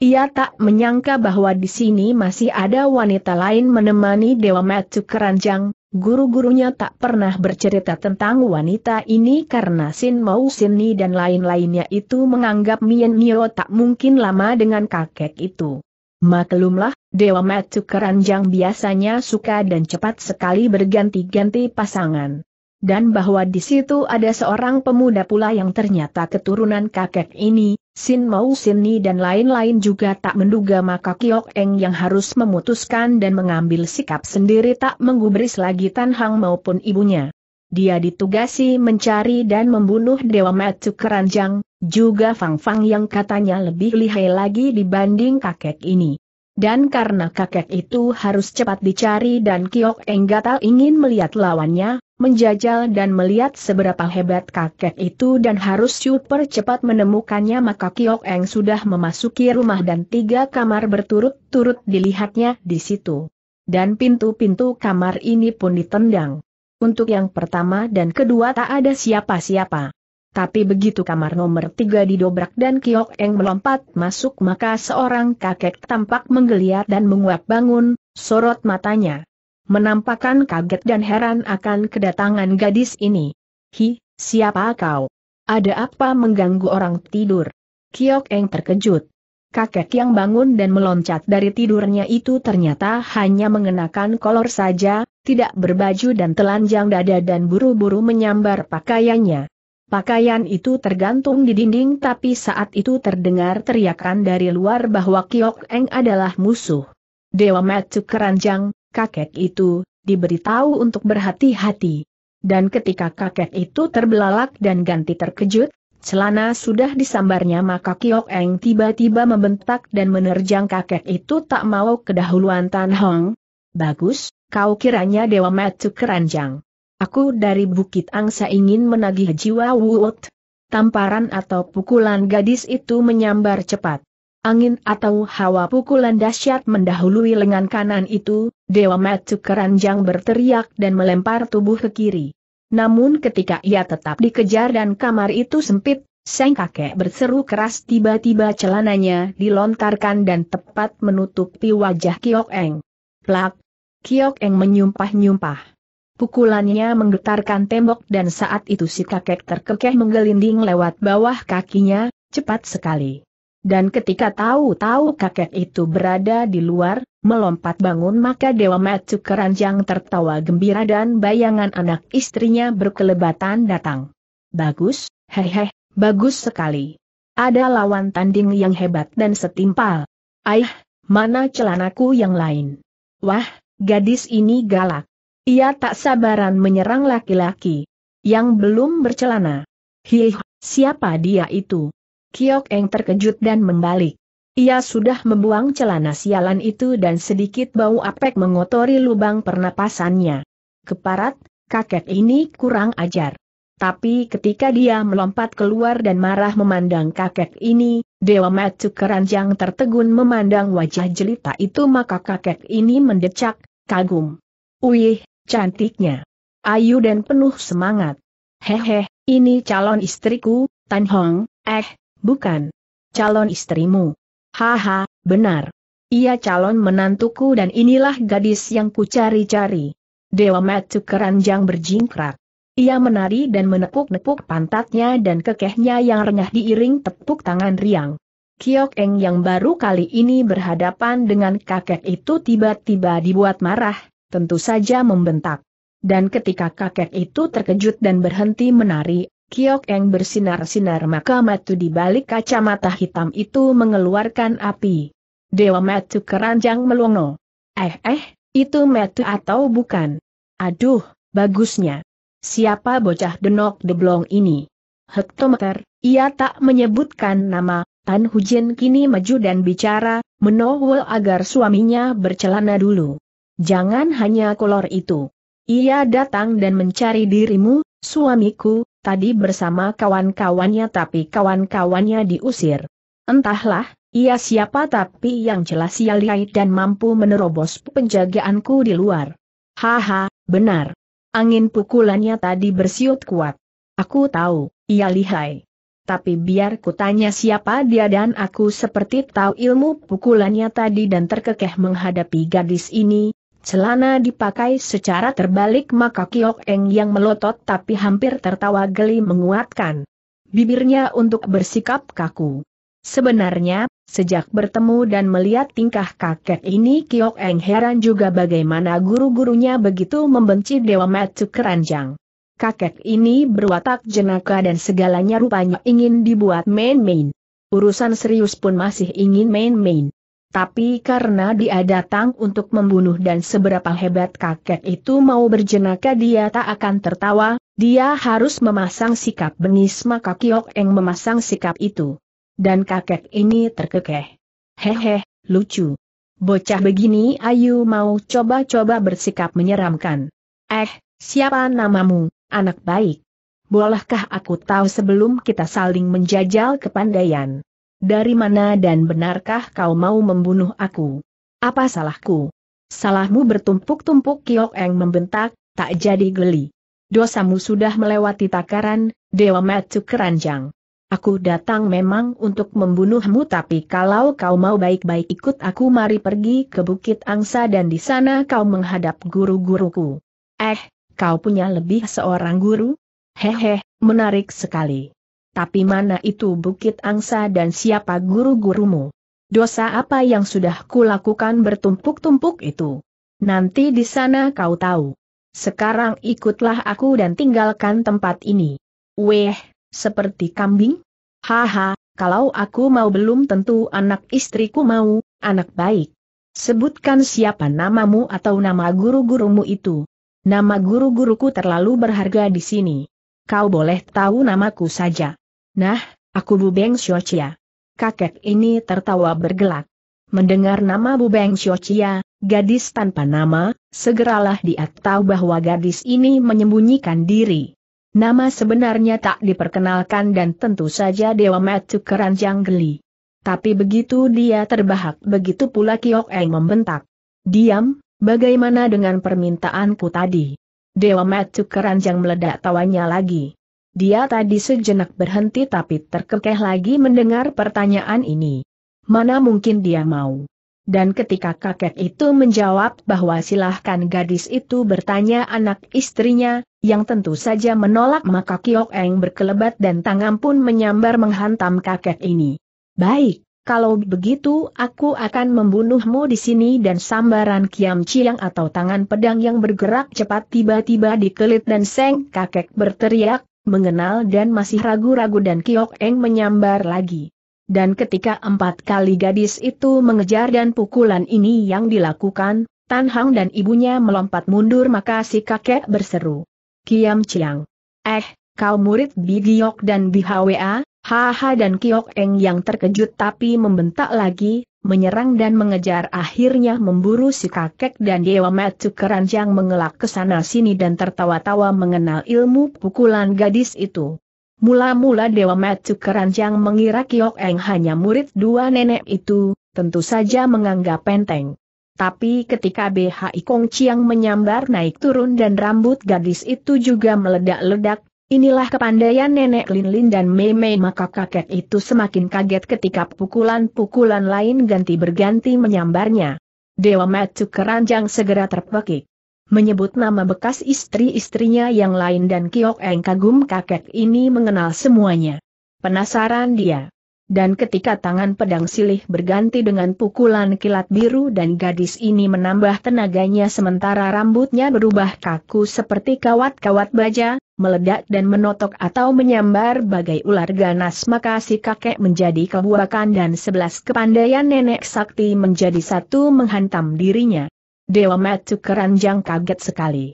Ia tak menyangka bahwa di sini masih ada wanita lain menemani Dewa Matsu Keranjang, Guru-gurunya tak pernah bercerita tentang wanita ini karena Sin Mau Ni dan lain-lainnya itu menganggap Mian Nio tak mungkin lama dengan kakek itu. Maklumlah, Dewa Matu Keranjang biasanya suka dan cepat sekali berganti-ganti pasangan. Dan bahwa di situ ada seorang pemuda pula yang ternyata keturunan kakek ini, Sin Mau Sin Ni dan lain-lain juga tak menduga maka Kiok Eng yang harus memutuskan dan mengambil sikap sendiri tak menggubris lagi Tan Hang maupun ibunya. Dia ditugasi mencari dan membunuh Dewa Matu Keranjang, juga Fang Fang yang katanya lebih lihai lagi dibanding kakek ini. Dan karena kakek itu harus cepat dicari dan Kiok Enggatal ingin melihat lawannya, menjajal dan melihat seberapa hebat kakek itu dan harus super cepat menemukannya maka Kiok Eng sudah memasuki rumah dan tiga kamar berturut-turut dilihatnya di situ dan pintu-pintu kamar ini pun ditendang. Untuk yang pertama dan kedua tak ada siapa-siapa. Tapi begitu kamar nomor tiga didobrak dan Kiok Eng melompat masuk maka seorang kakek tampak menggeliat dan menguap bangun, sorot matanya. Menampakkan kaget dan heran akan kedatangan gadis ini. Hi, siapa kau? Ada apa mengganggu orang tidur? Kiok Eng terkejut. Kakek yang bangun dan meloncat dari tidurnya itu ternyata hanya mengenakan kolor saja, tidak berbaju dan telanjang dada dan buru-buru menyambar pakaiannya. Pakaian itu tergantung di dinding tapi saat itu terdengar teriakan dari luar bahwa Kiok Eng adalah musuh. Dewa Matu Keranjang, kakek itu, diberitahu untuk berhati-hati. Dan ketika kakek itu terbelalak dan ganti terkejut, celana sudah disambarnya maka Kiok Eng tiba-tiba membentak dan menerjang kakek itu tak mau kedahuluan Tan Hong. Bagus, kau kiranya Dewa Matu Keranjang. Aku dari Bukit Angsa ingin menagih jiwa Wuot. Tamparan atau pukulan gadis itu menyambar cepat. Angin atau hawa pukulan dahsyat mendahului lengan kanan itu, Dewa Matsu Keranjang berteriak dan melempar tubuh ke kiri. Namun ketika ia tetap dikejar dan kamar itu sempit, sang kakek berseru keras tiba-tiba celananya dilontarkan dan tepat menutupi wajah Kiok Eng. Plak! Kiok Eng menyumpah-nyumpah. Pukulannya menggetarkan tembok dan saat itu si kakek terkekeh menggelinding lewat bawah kakinya, cepat sekali. Dan ketika tahu-tahu kakek itu berada di luar, melompat bangun maka Dewa Matsu keranjang tertawa gembira dan bayangan anak istrinya berkelebatan datang. Bagus, hehe, bagus sekali. Ada lawan tanding yang hebat dan setimpal. Aih, mana celanaku yang lain? Wah, gadis ini galak. Ia tak sabaran menyerang laki-laki yang belum bercelana. Hih, siapa dia itu? Kiok Eng terkejut dan membalik. Ia sudah membuang celana sialan itu dan sedikit bau apek mengotori lubang pernapasannya. Keparat, kakek ini kurang ajar. Tapi ketika dia melompat keluar dan marah memandang kakek ini, Dewa Matsu keranjang tertegun memandang wajah jelita itu maka kakek ini mendecak, kagum. Uih. Cantiknya. Ayu dan penuh semangat. Hehe, ini calon istriku, Tan Hong, eh, bukan. Calon istrimu. Haha, benar. Ia calon menantuku dan inilah gadis yang kucari cari-cari. Dewa Matu keranjang berjingkrak. Ia menari dan menepuk-nepuk pantatnya dan kekehnya yang renyah diiring tepuk tangan riang. Kiok Eng yang baru kali ini berhadapan dengan kakek itu tiba-tiba dibuat marah, tentu saja membentak. Dan ketika kakek itu terkejut dan berhenti menari, Kiok Eng bersinar-sinar maka matu di balik kacamata hitam itu mengeluarkan api. Dewa matu keranjang melongo. Eh eh, itu matu atau bukan? Aduh, bagusnya. Siapa bocah denok deblong ini? Hektometer, ia tak menyebutkan nama, Tan Hujin kini maju dan bicara, menowel agar suaminya bercelana dulu. Jangan hanya kolor itu. Ia datang dan mencari dirimu, suamiku, tadi bersama kawan-kawannya tapi kawan-kawannya diusir. Entahlah, ia siapa tapi yang jelas ia lihat dan mampu menerobos penjagaanku di luar. Haha, benar. Angin pukulannya tadi bersiut kuat. Aku tahu, ia lihai. Tapi biar kutanya siapa dia dan aku seperti tahu ilmu pukulannya tadi dan terkekeh menghadapi gadis ini, Celana dipakai secara terbalik maka Kiok Eng yang melotot tapi hampir tertawa geli menguatkan bibirnya untuk bersikap kaku. Sebenarnya, sejak bertemu dan melihat tingkah kakek ini Kiok Eng heran juga bagaimana guru-gurunya begitu membenci Dewa Matsu Keranjang. Kakek ini berwatak jenaka dan segalanya rupanya ingin dibuat main-main. Urusan serius pun masih ingin main-main tapi karena dia datang untuk membunuh dan seberapa hebat kakek itu mau berjenaka dia tak akan tertawa, dia harus memasang sikap bengis maka Kiok Eng memasang sikap itu. Dan kakek ini terkekeh. Hehe, lucu. Bocah begini Ayu mau coba-coba bersikap menyeramkan. Eh, siapa namamu, anak baik? Bolehkah aku tahu sebelum kita saling menjajal kepandaian? dari mana dan benarkah kau mau membunuh aku? Apa salahku? Salahmu bertumpuk-tumpuk Kiok Eng membentak, tak jadi geli. Dosamu sudah melewati takaran, Dewa Matsu Keranjang. Aku datang memang untuk membunuhmu tapi kalau kau mau baik-baik ikut aku mari pergi ke Bukit Angsa dan di sana kau menghadap guru-guruku. Eh, kau punya lebih seorang guru? Hehe, menarik sekali tapi mana itu Bukit Angsa dan siapa guru-gurumu? Dosa apa yang sudah kulakukan bertumpuk-tumpuk itu? Nanti di sana kau tahu. Sekarang ikutlah aku dan tinggalkan tempat ini. Weh, seperti kambing? Haha, kalau aku mau belum tentu anak istriku mau, anak baik. Sebutkan siapa namamu atau nama guru-gurumu itu. Nama guru-guruku terlalu berharga di sini. Kau boleh tahu namaku saja. Nah, aku Bu Beng Xiaochia. Kakek ini tertawa bergelak. Mendengar nama Bu Beng Xiaochia, gadis tanpa nama, segeralah dia tahu bahwa gadis ini menyembunyikan diri. Nama sebenarnya tak diperkenalkan dan tentu saja Dewa Metu keranjang geli. Tapi begitu dia terbahak begitu pula Kiok Eng membentak. Diam, bagaimana dengan permintaanku tadi? Dewa Metu keranjang meledak tawanya lagi. Dia tadi sejenak berhenti tapi terkekeh lagi mendengar pertanyaan ini. Mana mungkin dia mau? Dan ketika kakek itu menjawab bahwa silahkan gadis itu bertanya anak istrinya, yang tentu saja menolak maka Kiok Eng berkelebat dan tangan pun menyambar menghantam kakek ini. Baik, kalau begitu aku akan membunuhmu di sini dan sambaran kiam ciang atau tangan pedang yang bergerak cepat tiba-tiba dikelit dan seng kakek berteriak, mengenal dan masih ragu-ragu dan Kiok Eng menyambar lagi. Dan ketika empat kali gadis itu mengejar dan pukulan ini yang dilakukan, Tan Hang dan ibunya melompat mundur maka si kakek berseru. Kiam Chiang. Eh, kau murid Bi Giok dan Bi Hwa, Haha dan Kiok Eng yang terkejut tapi membentak lagi, menyerang dan mengejar akhirnya memburu si kakek dan Dewa Matu keranjang mengelak ke sana sini dan tertawa-tawa mengenal ilmu pukulan gadis itu. Mula-mula Dewa Matu keranjang mengira Kiok Eng hanya murid dua nenek itu, tentu saja menganggap penteng. Tapi ketika BHI Kong Chiang menyambar naik turun dan rambut gadis itu juga meledak-ledak, Inilah kepandaian nenek Lin Lin dan Mei Mei maka kakek itu semakin kaget ketika pukulan-pukulan lain ganti berganti menyambarnya. Dewa Matsu keranjang segera terpekik. Menyebut nama bekas istri-istrinya yang lain dan Kiok Eng kagum kakek ini mengenal semuanya. Penasaran dia. Dan ketika tangan pedang silih berganti dengan pukulan kilat biru dan gadis ini menambah tenaganya sementara rambutnya berubah kaku seperti kawat-kawat baja, meledak dan menotok atau menyambar bagai ular ganas maka si kakek menjadi kebuakan dan sebelas kepandaian nenek sakti menjadi satu menghantam dirinya. Dewa Matu Keranjang kaget sekali.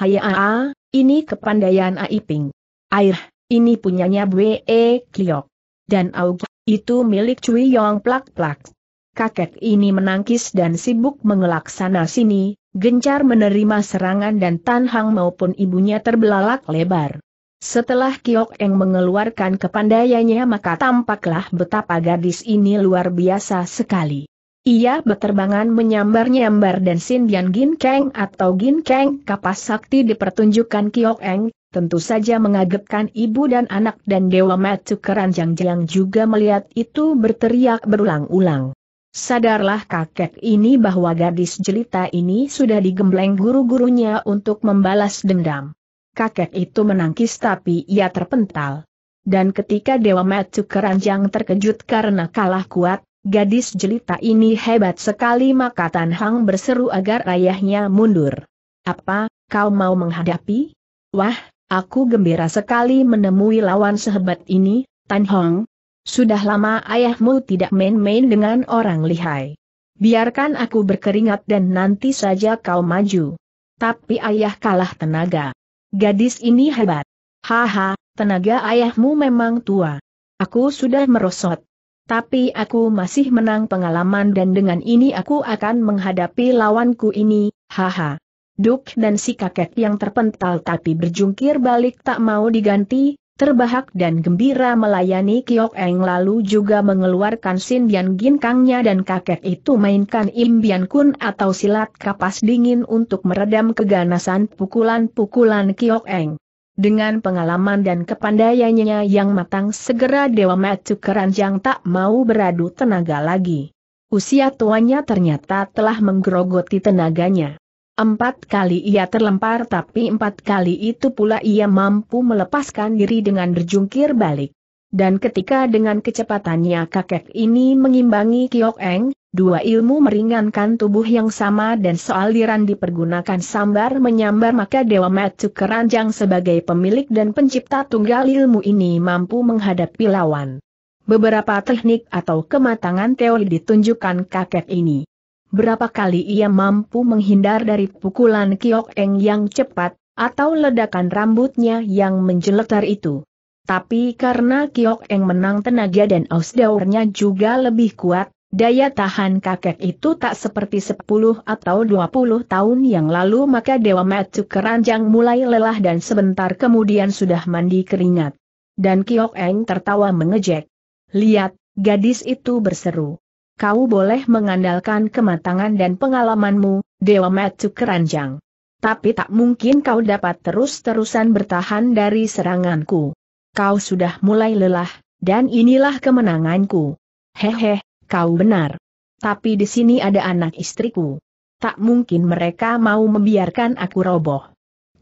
aa, ini kepandaian Aiping. Air, ini punyanya Bwe Kliok. Dan Aug, itu milik Cui Yong Plak Plak kakek ini menangkis dan sibuk mengelak sana-sini, gencar menerima serangan dan Tan Hang maupun ibunya terbelalak lebar. Setelah Kiok Eng mengeluarkan kepandaiannya maka tampaklah betapa gadis ini luar biasa sekali. Ia berterbangan menyambar-nyambar dan Sin Dian Gin Keng atau Gin Keng kapas sakti dipertunjukkan Kiok Eng, tentu saja mengagetkan ibu dan anak dan Dewa Matu Keranjang Jiang juga melihat itu berteriak berulang-ulang. Sadarlah kakek ini bahwa gadis jelita ini sudah digembleng guru-gurunya untuk membalas dendam. Kakek itu menangkis tapi ia terpental. Dan ketika Dewa Metu Keranjang terkejut karena kalah kuat, gadis jelita ini hebat sekali maka Tan Hang berseru agar ayahnya mundur. Apa, kau mau menghadapi? Wah, aku gembira sekali menemui lawan sehebat ini, Tan Hong, sudah lama ayahmu tidak main-main dengan orang lihai. Biarkan aku berkeringat dan nanti saja kau maju. Tapi ayah kalah tenaga. Gadis ini hebat. Haha, tenaga ayahmu memang tua. Aku sudah merosot. Tapi aku masih menang pengalaman dan dengan ini aku akan menghadapi lawanku ini, haha. Duk dan si kakek yang terpental tapi berjungkir balik tak mau diganti, terbahak dan gembira melayani Kiok Eng lalu juga mengeluarkan sin gin kangnya dan kakek itu mainkan imbian kun atau silat kapas dingin untuk meredam keganasan pukulan-pukulan Kiok Eng. Dengan pengalaman dan kepandaiannya yang matang segera Dewa Macu Keranjang tak mau beradu tenaga lagi. Usia tuanya ternyata telah menggerogoti tenaganya. Empat kali ia terlempar tapi empat kali itu pula ia mampu melepaskan diri dengan berjungkir balik. Dan ketika dengan kecepatannya kakek ini mengimbangi Kiok Eng, dua ilmu meringankan tubuh yang sama dan soal sealiran dipergunakan sambar menyambar maka Dewa Metsu Keranjang sebagai pemilik dan pencipta tunggal ilmu ini mampu menghadapi lawan. Beberapa teknik atau kematangan teori ditunjukkan kakek ini berapa kali ia mampu menghindar dari pukulan Kiok Eng yang cepat, atau ledakan rambutnya yang menjeletar itu. Tapi karena Kiok Eng menang tenaga dan ausdaurnya juga lebih kuat, daya tahan kakek itu tak seperti 10 atau 20 tahun yang lalu maka Dewa Matsu Keranjang mulai lelah dan sebentar kemudian sudah mandi keringat. Dan Kiok Eng tertawa mengejek. Lihat, gadis itu berseru kau boleh mengandalkan kematangan dan pengalamanmu, Dewa Matsu Keranjang. Tapi tak mungkin kau dapat terus-terusan bertahan dari seranganku. Kau sudah mulai lelah, dan inilah kemenanganku. Hehe, kau benar. Tapi di sini ada anak istriku. Tak mungkin mereka mau membiarkan aku roboh.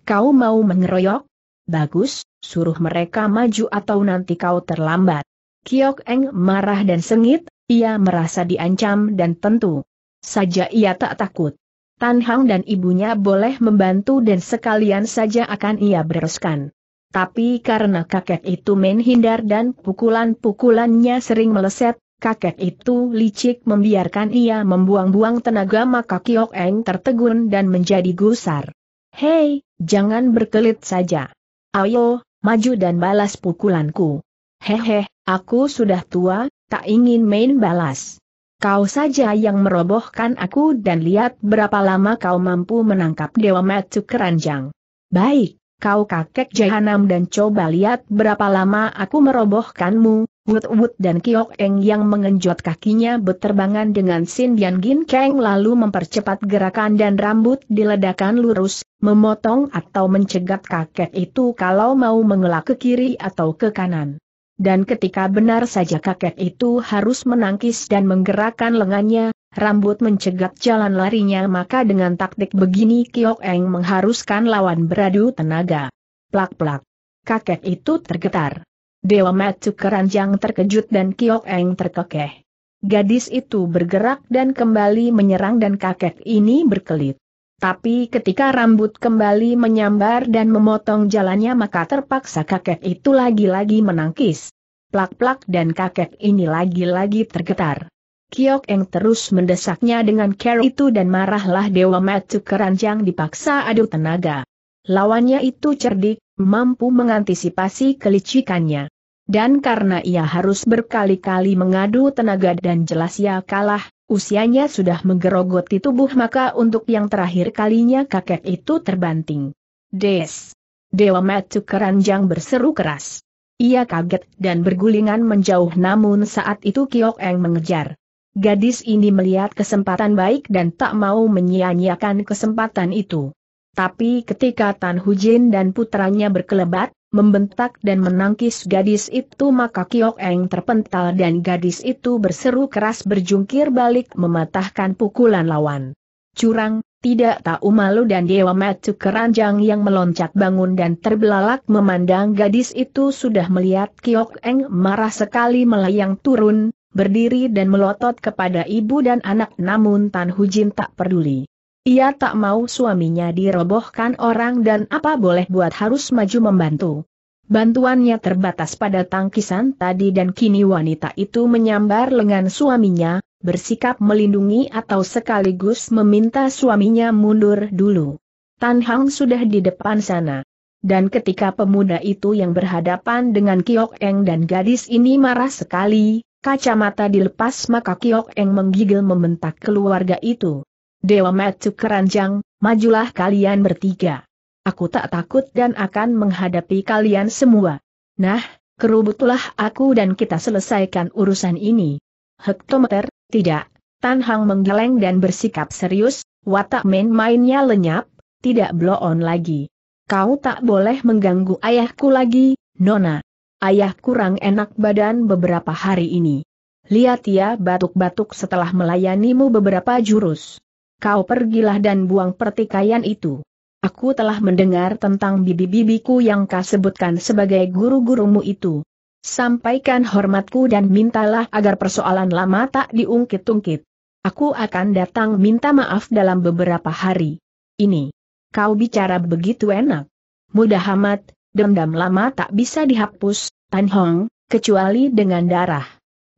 Kau mau mengeroyok? Bagus, suruh mereka maju atau nanti kau terlambat. Kiok Eng marah dan sengit, ia merasa diancam dan tentu saja ia tak takut. Tan Hang dan ibunya boleh membantu dan sekalian saja akan ia bereskan. Tapi karena kakek itu menghindar dan pukulan-pukulannya sering meleset, kakek itu licik membiarkan ia membuang-buang tenaga maka Kiok Eng tertegun dan menjadi gusar. Hei, jangan berkelit saja. Ayo, maju dan balas pukulanku. Hehe, aku sudah tua, tak ingin main balas. Kau saja yang merobohkan aku dan lihat berapa lama kau mampu menangkap Dewa Matsu Keranjang. Baik, kau kakek jahanam dan coba lihat berapa lama aku merobohkanmu, Wut Wut dan Kiok Eng yang mengenjot kakinya berterbangan dengan Sin Dian Gin keng lalu mempercepat gerakan dan rambut diledakan lurus, memotong atau mencegat kakek itu kalau mau mengelak ke kiri atau ke kanan. Dan ketika benar saja kakek itu harus menangkis dan menggerakkan lengannya, rambut mencegat jalan larinya maka dengan taktik begini Kiok Eng mengharuskan lawan beradu tenaga. Plak-plak. Kakek itu tergetar. Dewa Matsu keranjang terkejut dan Kiok Eng terkekeh. Gadis itu bergerak dan kembali menyerang dan kakek ini berkelit. Tapi ketika rambut kembali menyambar dan memotong jalannya maka terpaksa kakek itu lagi-lagi menangkis. Plak-plak dan kakek ini lagi-lagi tergetar. Kiok Eng terus mendesaknya dengan care itu dan marahlah Dewa Matsu keranjang dipaksa adu tenaga. Lawannya itu cerdik, mampu mengantisipasi kelicikannya. Dan karena ia harus berkali-kali mengadu tenaga dan jelas ia kalah, Usianya sudah menggerogoti tubuh maka untuk yang terakhir kalinya kakek itu terbanting. Des! Dewa Metu Keranjang berseru keras. Ia kaget dan bergulingan menjauh namun saat itu Kiok Eng mengejar. Gadis ini melihat kesempatan baik dan tak mau menyia-nyiakan kesempatan itu. Tapi ketika Tan Hujin dan putranya berkelebat, membentak dan menangkis gadis itu maka Kiok Eng terpental dan gadis itu berseru keras berjungkir balik mematahkan pukulan lawan. Curang, tidak tahu malu dan Dewa matu keranjang yang meloncat bangun dan terbelalak memandang gadis itu sudah melihat Kiok Eng marah sekali melayang turun, berdiri dan melotot kepada ibu dan anak namun Tan Hujin tak peduli. Ia tak mau suaminya dirobohkan orang dan apa boleh buat harus maju membantu. Bantuannya terbatas pada tangkisan tadi dan kini wanita itu menyambar lengan suaminya, bersikap melindungi atau sekaligus meminta suaminya mundur dulu. Tan Hang sudah di depan sana. Dan ketika pemuda itu yang berhadapan dengan Kiok Eng dan gadis ini marah sekali, kacamata dilepas maka Kiok Eng menggigil membentak keluarga itu. Dewa Matsu Keranjang, majulah kalian bertiga. Aku tak takut dan akan menghadapi kalian semua. Nah, kerubutlah aku dan kita selesaikan urusan ini. Hektometer, tidak. Tan Hang menggeleng dan bersikap serius, watak main-mainnya lenyap, tidak blow on lagi. Kau tak boleh mengganggu ayahku lagi, Nona. Ayah kurang enak badan beberapa hari ini. Lihat ia ya batuk-batuk setelah melayanimu beberapa jurus kau pergilah dan buang pertikaian itu. Aku telah mendengar tentang bibi-bibiku yang kau sebutkan sebagai guru-gurumu itu. Sampaikan hormatku dan mintalah agar persoalan lama tak diungkit-ungkit. Aku akan datang minta maaf dalam beberapa hari. Ini. Kau bicara begitu enak. Mudah amat, dendam lama tak bisa dihapus, Tan Hong, kecuali dengan darah.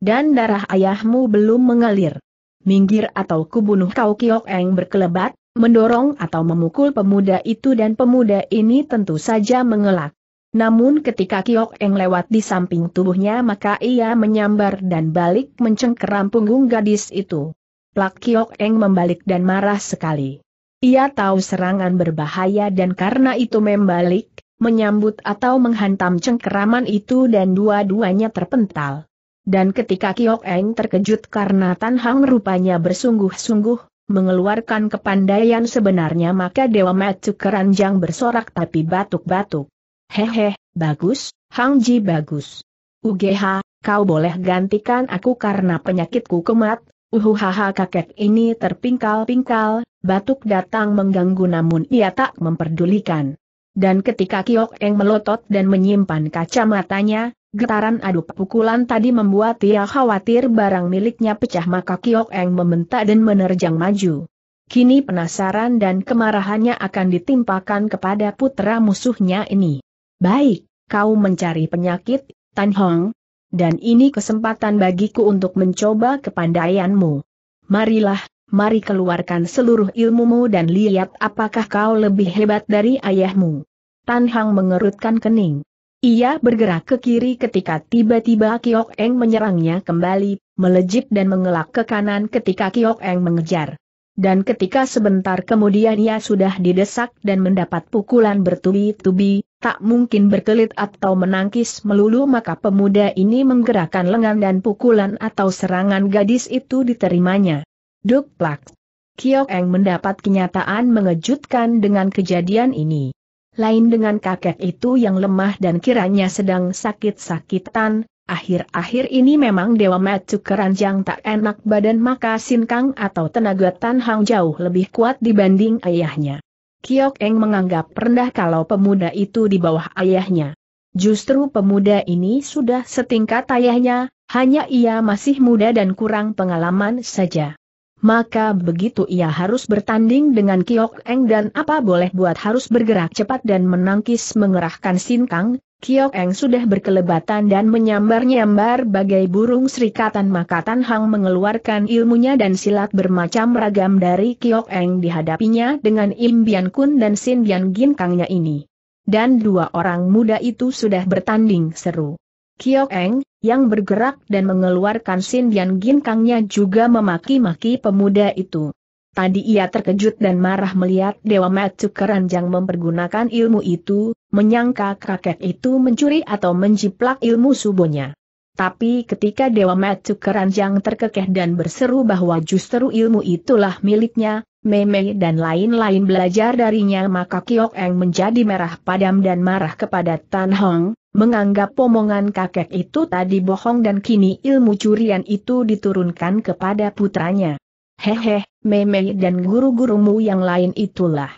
Dan darah ayahmu belum mengalir minggir atau kubunuh kau Kiok Eng berkelebat, mendorong atau memukul pemuda itu dan pemuda ini tentu saja mengelak. Namun ketika Kiok Eng lewat di samping tubuhnya maka ia menyambar dan balik mencengkeram punggung gadis itu. Plak Kiok Eng membalik dan marah sekali. Ia tahu serangan berbahaya dan karena itu membalik, menyambut atau menghantam cengkeraman itu dan dua-duanya terpental. Dan ketika Kiok Eng terkejut karena Tan Hang rupanya bersungguh-sungguh, mengeluarkan kepandaian sebenarnya maka Dewa Matsu keranjang bersorak tapi batuk-batuk. Hehe, bagus, Hang Ji bagus. UGH, kau boleh gantikan aku karena penyakitku kemat, uhuhaha kakek ini terpingkal-pingkal, batuk datang mengganggu namun ia tak memperdulikan. Dan ketika Kiok Eng melotot dan menyimpan kacamatanya, Getaran adu pukulan tadi membuat ia khawatir barang miliknya pecah maka Kiok Eng membentak dan menerjang maju. Kini penasaran dan kemarahannya akan ditimpakan kepada putra musuhnya ini. Baik, kau mencari penyakit, Tan Hong. Dan ini kesempatan bagiku untuk mencoba kepandaianmu. Marilah, mari keluarkan seluruh ilmumu dan lihat apakah kau lebih hebat dari ayahmu. Tan Hong mengerutkan kening. Ia bergerak ke kiri ketika tiba-tiba Kiok Eng menyerangnya kembali, melejit dan mengelak ke kanan ketika Kiok Eng mengejar. Dan ketika sebentar kemudian ia sudah didesak dan mendapat pukulan bertubi-tubi, tak mungkin berkelit atau menangkis melulu maka pemuda ini menggerakkan lengan dan pukulan atau serangan gadis itu diterimanya. Duk plak. Kiok Eng mendapat kenyataan mengejutkan dengan kejadian ini lain dengan kakek itu yang lemah dan kiranya sedang sakit-sakitan, akhir-akhir ini memang Dewa Matsu keranjang tak enak badan maka sinkang atau tenaga Tan Hang jauh lebih kuat dibanding ayahnya. Kiok Eng menganggap rendah kalau pemuda itu di bawah ayahnya. Justru pemuda ini sudah setingkat ayahnya, hanya ia masih muda dan kurang pengalaman saja maka begitu ia harus bertanding dengan Kiok Eng dan apa boleh buat harus bergerak cepat dan menangkis mengerahkan sinkang, Kiok Eng sudah berkelebatan dan menyambar-nyambar bagai burung serikatan maka Tan Hang mengeluarkan ilmunya dan silat bermacam ragam dari Kiok Eng dihadapinya dengan Im Bian Kun dan Sin Bian kangnya ini. Dan dua orang muda itu sudah bertanding seru. Kiok Eng, yang bergerak dan mengeluarkan sindian ginkangnya juga memaki-maki pemuda itu. Tadi ia terkejut dan marah melihat Dewa Matsu Keranjang mempergunakan ilmu itu, menyangka kakek itu mencuri atau menjiplak ilmu subonya. Tapi ketika Dewa Matsu Keranjang terkekeh dan berseru bahwa justru ilmu itulah miliknya, Meme dan lain-lain belajar darinya maka Kiok Eng menjadi merah padam dan marah kepada Tan Hong, menganggap omongan kakek itu tadi bohong dan kini ilmu curian itu diturunkan kepada putranya. Hehe, meme dan guru-gurumu yang lain itulah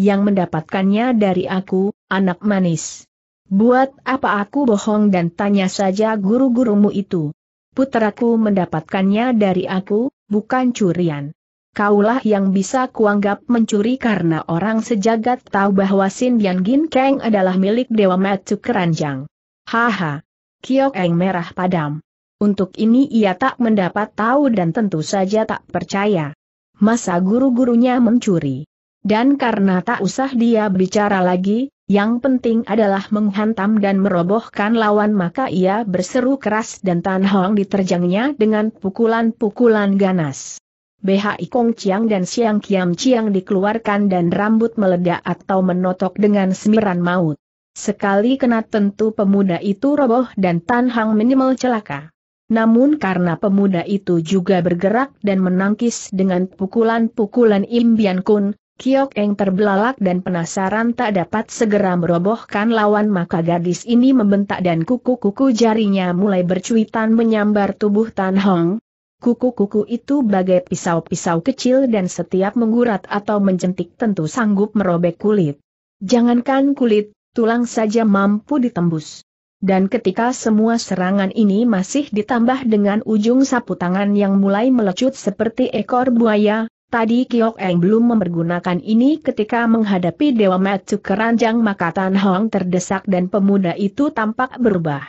yang mendapatkannya dari aku, anak manis. Buat apa aku bohong dan tanya saja guru-gurumu itu. Putraku mendapatkannya dari aku, bukan curian kaulah yang bisa kuanggap mencuri karena orang sejagat tahu bahwa Sin Dian Gin Kang adalah milik Dewa Matsu Keranjang. Haha. Kiok Eng merah padam. Untuk ini ia tak mendapat tahu dan tentu saja tak percaya. Masa guru-gurunya mencuri. Dan karena tak usah dia bicara lagi, yang penting adalah menghantam dan merobohkan lawan maka ia berseru keras dan Tan diterjangnya dengan pukulan-pukulan ganas. BHI Kong Chiang dan Siang Kiam Chiang dikeluarkan dan rambut meledak atau menotok dengan semiran maut. Sekali kena tentu pemuda itu roboh dan Tan Hang minimal celaka. Namun karena pemuda itu juga bergerak dan menangkis dengan pukulan-pukulan imbian kun, Kiok Eng terbelalak dan penasaran tak dapat segera merobohkan lawan maka gadis ini membentak dan kuku-kuku jarinya mulai bercuitan menyambar tubuh Tan Hong, Kuku-kuku itu bagai pisau-pisau kecil dan setiap menggurat atau menjentik tentu sanggup merobek kulit. Jangankan kulit, tulang saja mampu ditembus. Dan ketika semua serangan ini masih ditambah dengan ujung sapu tangan yang mulai melecut seperti ekor buaya, tadi Kiok Eng belum mempergunakan ini ketika menghadapi Dewa Matsu keranjang Makatan Tan Hong terdesak dan pemuda itu tampak berubah.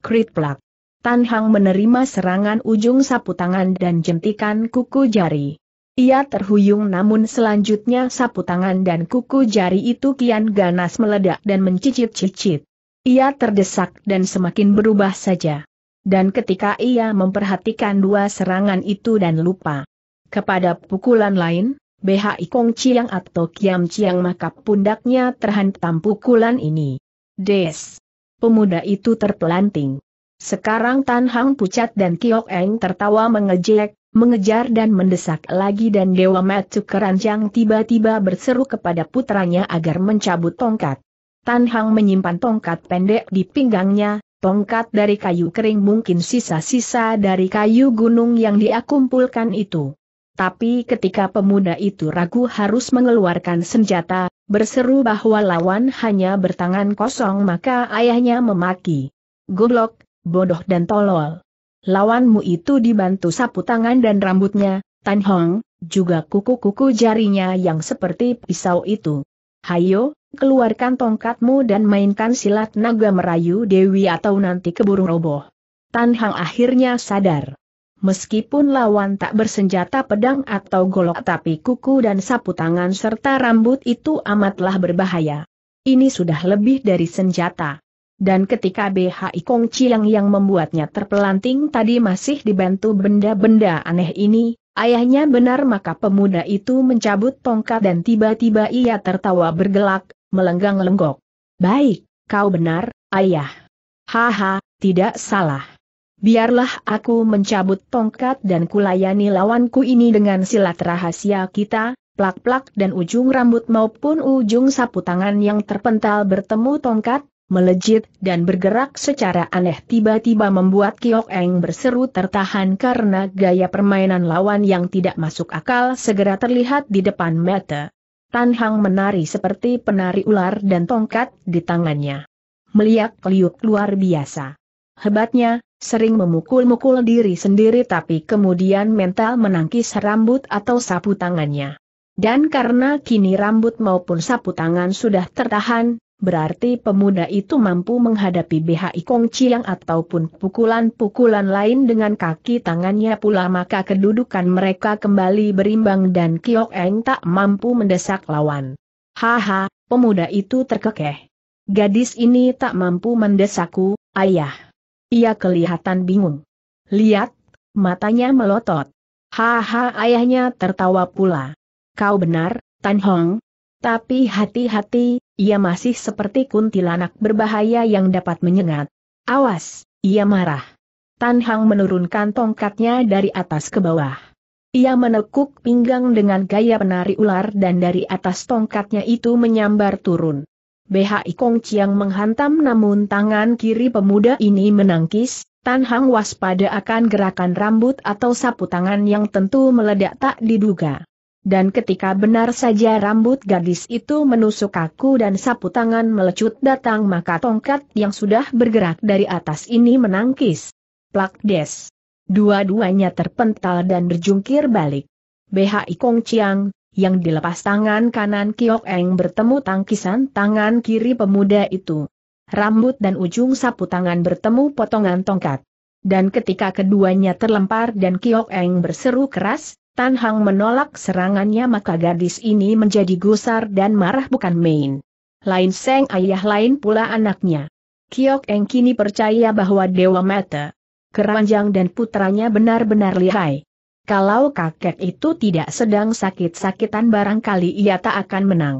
Krit plak. Tan Hang menerima serangan ujung sapu tangan dan jentikan kuku jari. Ia terhuyung namun selanjutnya sapu tangan dan kuku jari itu kian ganas meledak dan mencicit-cicit. Ia terdesak dan semakin berubah saja. Dan ketika ia memperhatikan dua serangan itu dan lupa kepada pukulan lain, BHI Kong Chiang atau Kiam Chiang maka pundaknya terhantam pukulan ini. Des! Pemuda itu terpelanting. Sekarang Tan Hang pucat dan Kiok Eng tertawa mengejek, mengejar dan mendesak lagi dan Dewa Matuk Keranjang tiba-tiba berseru kepada putranya agar mencabut tongkat. Tan Hang menyimpan tongkat pendek di pinggangnya, tongkat dari kayu kering mungkin sisa-sisa dari kayu gunung yang diakumpulkan itu. Tapi ketika pemuda itu ragu harus mengeluarkan senjata, berseru bahwa lawan hanya bertangan kosong maka ayahnya memaki. Goblok, bodoh dan tolol. Lawanmu itu dibantu sapu tangan dan rambutnya, Tan Hong, juga kuku-kuku jarinya yang seperti pisau itu. Hayo, keluarkan tongkatmu dan mainkan silat naga merayu Dewi atau nanti keburu roboh. Tan Hong akhirnya sadar. Meskipun lawan tak bersenjata pedang atau golok tapi kuku dan sapu tangan serta rambut itu amatlah berbahaya. Ini sudah lebih dari senjata dan ketika BHI Kong Chiang yang membuatnya terpelanting tadi masih dibantu benda-benda aneh ini, ayahnya benar maka pemuda itu mencabut tongkat dan tiba-tiba ia tertawa bergelak, melenggang-lenggok. Baik, kau benar, ayah. Haha, tidak salah. Biarlah aku mencabut tongkat dan kulayani lawanku ini dengan silat rahasia kita, plak-plak dan ujung rambut maupun ujung sapu tangan yang terpental bertemu tongkat, melejit dan bergerak secara aneh tiba-tiba membuat Kiok Eng berseru tertahan karena gaya permainan lawan yang tidak masuk akal segera terlihat di depan mata. Tan Hang menari seperti penari ular dan tongkat di tangannya. Meliak liuk luar biasa. Hebatnya, sering memukul-mukul diri sendiri tapi kemudian mental menangkis rambut atau sapu tangannya. Dan karena kini rambut maupun sapu tangan sudah tertahan, berarti pemuda itu mampu menghadapi BHI Kong Chiang ataupun pukulan-pukulan lain dengan kaki tangannya pula maka kedudukan mereka kembali berimbang dan Kiok Eng tak mampu mendesak lawan. Haha, pemuda itu terkekeh. Gadis ini tak mampu mendesakku, ayah. Ia kelihatan bingung. Lihat, matanya melotot. Haha ayahnya tertawa pula. Kau benar, Tan Hong, tapi hati-hati, ia masih seperti kuntilanak berbahaya yang dapat menyengat. Awas, ia marah. Tan Hang menurunkan tongkatnya dari atas ke bawah. Ia menekuk pinggang dengan gaya penari ular dan dari atas tongkatnya itu menyambar turun. BHI Kong Chiang menghantam namun tangan kiri pemuda ini menangkis, Tan Hang waspada akan gerakan rambut atau sapu tangan yang tentu meledak tak diduga. Dan ketika benar saja rambut gadis itu menusuk aku dan sapu tangan melecut datang maka tongkat yang sudah bergerak dari atas ini menangkis. Plak des. Dua-duanya terpental dan berjungkir balik. BHI Kong Chiang, yang dilepas tangan kanan Kiok Eng bertemu tangkisan tangan kiri pemuda itu. Rambut dan ujung sapu tangan bertemu potongan tongkat. Dan ketika keduanya terlempar dan Kiok Eng berseru keras, Tan Hang menolak serangannya maka gadis ini menjadi gusar dan marah bukan main. Lain Seng ayah lain pula anaknya. Kiok Eng kini percaya bahwa Dewa Mata, Keranjang dan putranya benar-benar lihai. Kalau kakek itu tidak sedang sakit-sakitan barangkali ia tak akan menang.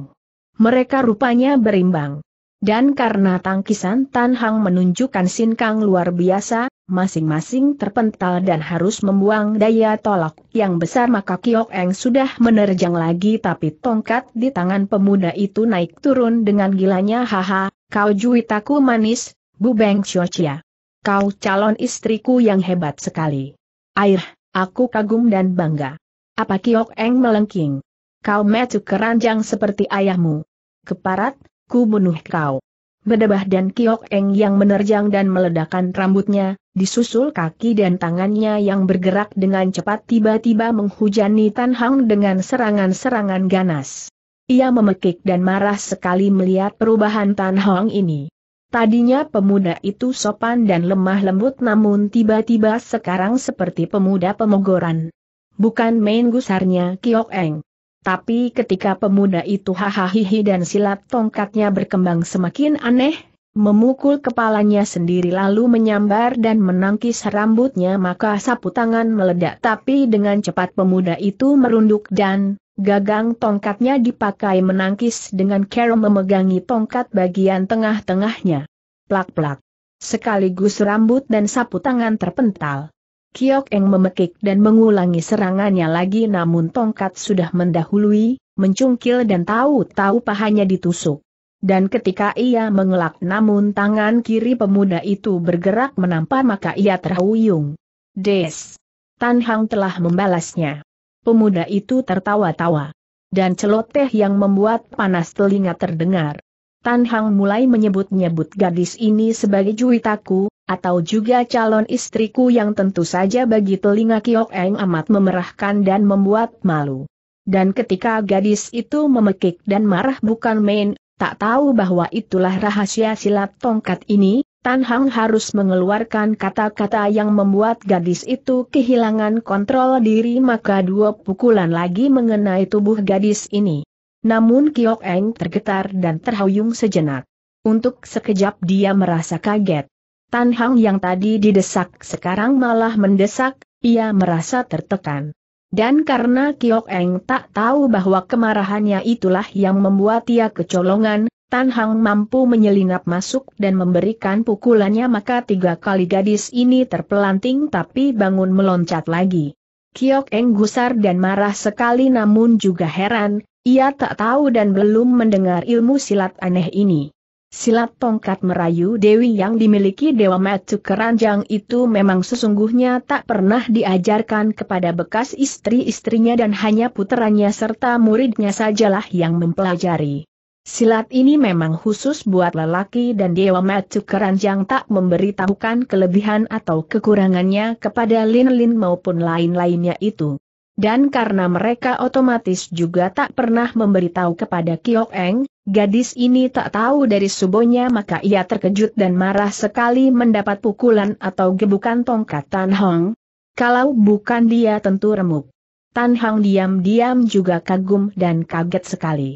Mereka rupanya berimbang. Dan karena tangkisan Tan Hang menunjukkan sinkang luar biasa, masing-masing terpental dan harus membuang daya tolak yang besar maka Kiok Eng sudah menerjang lagi tapi tongkat di tangan pemuda itu naik turun dengan gilanya haha, kau juitaku manis, Bu Beng Chia. Kau calon istriku yang hebat sekali. Air, aku kagum dan bangga. Apa Kiok Eng melengking? Kau metu keranjang seperti ayahmu. Keparat, ku bunuh kau. Bedebah dan Kiok Eng yang menerjang dan meledakkan rambutnya, disusul kaki dan tangannya yang bergerak dengan cepat tiba-tiba menghujani Tan Hang dengan serangan-serangan ganas. Ia memekik dan marah sekali melihat perubahan Tan Hong ini. Tadinya pemuda itu sopan dan lemah lembut namun tiba-tiba sekarang seperti pemuda pemogoran. Bukan main gusarnya Kiok Eng. Tapi ketika pemuda itu hahaha dan silat tongkatnya berkembang semakin aneh, memukul kepalanya sendiri lalu menyambar dan menangkis rambutnya maka sapu tangan meledak tapi dengan cepat pemuda itu merunduk dan gagang tongkatnya dipakai menangkis dengan care memegangi tongkat bagian tengah-tengahnya. Plak-plak. Sekaligus rambut dan sapu tangan terpental. Kiok Eng memekik dan mengulangi serangannya lagi namun tongkat sudah mendahului, mencungkil dan tahu-tahu pahanya ditusuk. Dan ketika ia mengelak namun tangan kiri pemuda itu bergerak menampar maka ia terhuyung. Des! Tan Hang telah membalasnya. Pemuda itu tertawa-tawa. Dan celoteh yang membuat panas telinga terdengar. Tan Hang mulai menyebut-nyebut gadis ini sebagai juitaku, atau juga calon istriku yang tentu saja bagi telinga Kiok Eng amat memerahkan dan membuat malu. Dan ketika gadis itu memekik dan marah bukan main, tak tahu bahwa itulah rahasia silat tongkat ini, Tan Hang harus mengeluarkan kata-kata yang membuat gadis itu kehilangan kontrol diri maka dua pukulan lagi mengenai tubuh gadis ini. Namun Kiok Eng tergetar dan terhuyung sejenak. Untuk sekejap dia merasa kaget. Tan Hang yang tadi didesak sekarang malah mendesak, ia merasa tertekan. Dan karena Kiok Eng tak tahu bahwa kemarahannya itulah yang membuat ia kecolongan, Tan Hang mampu menyelinap masuk dan memberikan pukulannya maka tiga kali gadis ini terpelanting tapi bangun meloncat lagi. Kiok Eng gusar dan marah sekali namun juga heran, ia tak tahu dan belum mendengar ilmu silat aneh ini. Silat tongkat merayu Dewi yang dimiliki Dewa Metu Keranjang itu memang sesungguhnya tak pernah diajarkan kepada bekas istri-istrinya dan hanya puterannya serta muridnya sajalah yang mempelajari. Silat ini memang khusus buat lelaki dan Dewa Metu Keranjang tak memberitahukan kelebihan atau kekurangannya kepada Lin-Lin maupun lain-lainnya itu. Dan karena mereka otomatis juga tak pernah memberitahu kepada Kiok Eng, Gadis ini tak tahu dari subonya maka ia terkejut dan marah sekali mendapat pukulan atau gebukan tongkat Tan Hong. Kalau bukan dia tentu remuk. Tan Hong diam-diam juga kagum dan kaget sekali.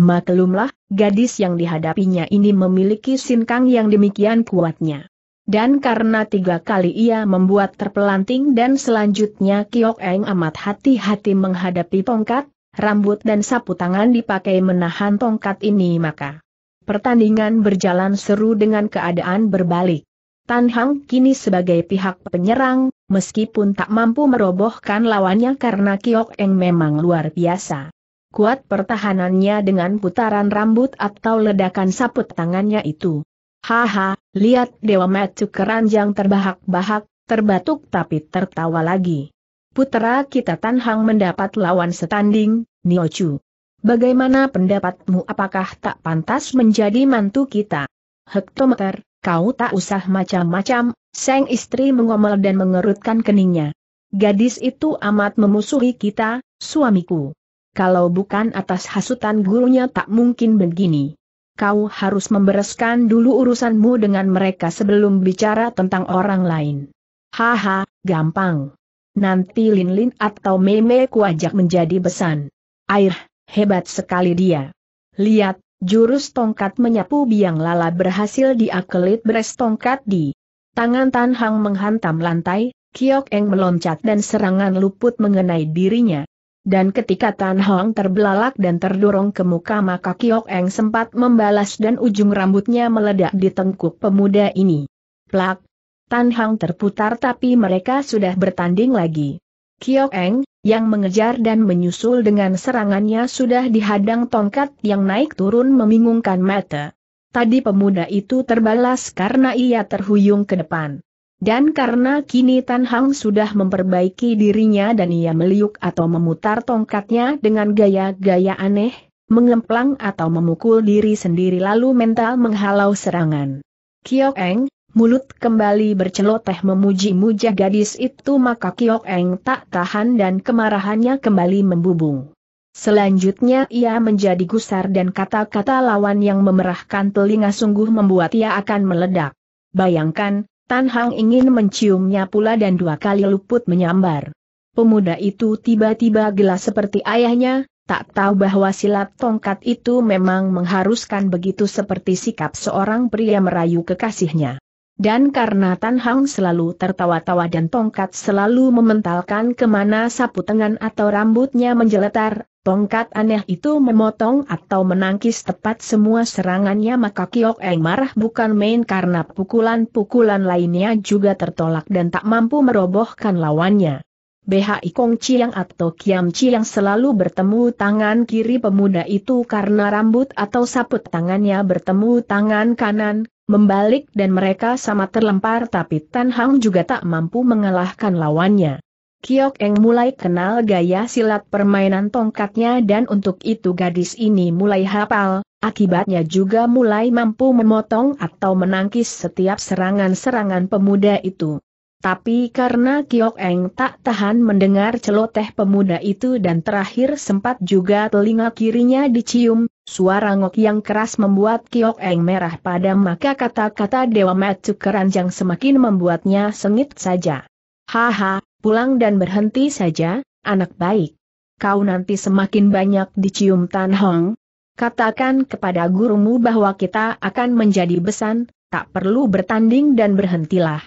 Maklumlah, gadis yang dihadapinya ini memiliki sinkang yang demikian kuatnya. Dan karena tiga kali ia membuat terpelanting dan selanjutnya Kiok Eng amat hati-hati menghadapi tongkat, rambut dan sapu tangan dipakai menahan tongkat ini maka pertandingan berjalan seru dengan keadaan berbalik. Tan Hang kini sebagai pihak penyerang, meskipun tak mampu merobohkan lawannya karena Kiok Eng memang luar biasa. Kuat pertahanannya dengan putaran rambut atau ledakan saput tangannya itu. Haha, lihat Dewa Matsu keranjang terbahak-bahak, terbatuk tapi tertawa lagi putra kita Tan Hang mendapat lawan setanding, Nio Chu. Bagaimana pendapatmu apakah tak pantas menjadi mantu kita? Hektometer, kau tak usah macam-macam, sang istri mengomel dan mengerutkan keningnya. Gadis itu amat memusuhi kita, suamiku. Kalau bukan atas hasutan gurunya tak mungkin begini. Kau harus membereskan dulu urusanmu dengan mereka sebelum bicara tentang orang lain. Haha, gampang nanti Lin Lin atau Meme ajak menjadi besan. Air, hebat sekali dia. Lihat, jurus tongkat menyapu biang lala berhasil diakelit beres tongkat di tangan Tan Hang menghantam lantai, Kiok Eng meloncat dan serangan luput mengenai dirinya. Dan ketika Tan Hong terbelalak dan terdorong ke muka maka Kiok Eng sempat membalas dan ujung rambutnya meledak di tengkuk pemuda ini. Plak, Tan Hang terputar tapi mereka sudah bertanding lagi. Kiok Eng, yang mengejar dan menyusul dengan serangannya sudah dihadang tongkat yang naik turun membingungkan mata. Tadi pemuda itu terbalas karena ia terhuyung ke depan. Dan karena kini Tan Hang sudah memperbaiki dirinya dan ia meliuk atau memutar tongkatnya dengan gaya-gaya aneh, mengemplang atau memukul diri sendiri lalu mental menghalau serangan. Kiok Eng, mulut kembali berceloteh memuji-muja gadis itu maka Kiok Eng tak tahan dan kemarahannya kembali membubung. Selanjutnya ia menjadi gusar dan kata-kata lawan yang memerahkan telinga sungguh membuat ia akan meledak. Bayangkan, Tan Hang ingin menciumnya pula dan dua kali luput menyambar. Pemuda itu tiba-tiba gelas seperti ayahnya, tak tahu bahwa silat tongkat itu memang mengharuskan begitu seperti sikap seorang pria merayu kekasihnya. Dan karena Tan Hang selalu tertawa-tawa dan tongkat selalu mementalkan kemana sapu tangan atau rambutnya menjeletar, tongkat aneh itu memotong atau menangkis tepat semua serangannya maka Kiok Eng marah bukan main karena pukulan-pukulan lainnya juga tertolak dan tak mampu merobohkan lawannya. BHI Kong Chiang atau Kiam Chiang selalu bertemu tangan kiri pemuda itu karena rambut atau saput tangannya bertemu tangan kanan, membalik dan mereka sama terlempar tapi Tan Hang juga tak mampu mengalahkan lawannya. Kiok Eng mulai kenal gaya silat permainan tongkatnya dan untuk itu gadis ini mulai hafal, akibatnya juga mulai mampu memotong atau menangkis setiap serangan-serangan pemuda itu. Tapi karena Kiok Eng tak tahan mendengar celoteh pemuda itu dan terakhir sempat juga telinga kirinya dicium, suara ngok yang keras membuat Kiok Eng merah pada maka kata-kata Dewa Matsu Keranjang semakin membuatnya sengit saja. Haha, pulang dan berhenti saja, anak baik. Kau nanti semakin banyak dicium Tan Hong. Katakan kepada gurumu bahwa kita akan menjadi besan, tak perlu bertanding dan berhentilah.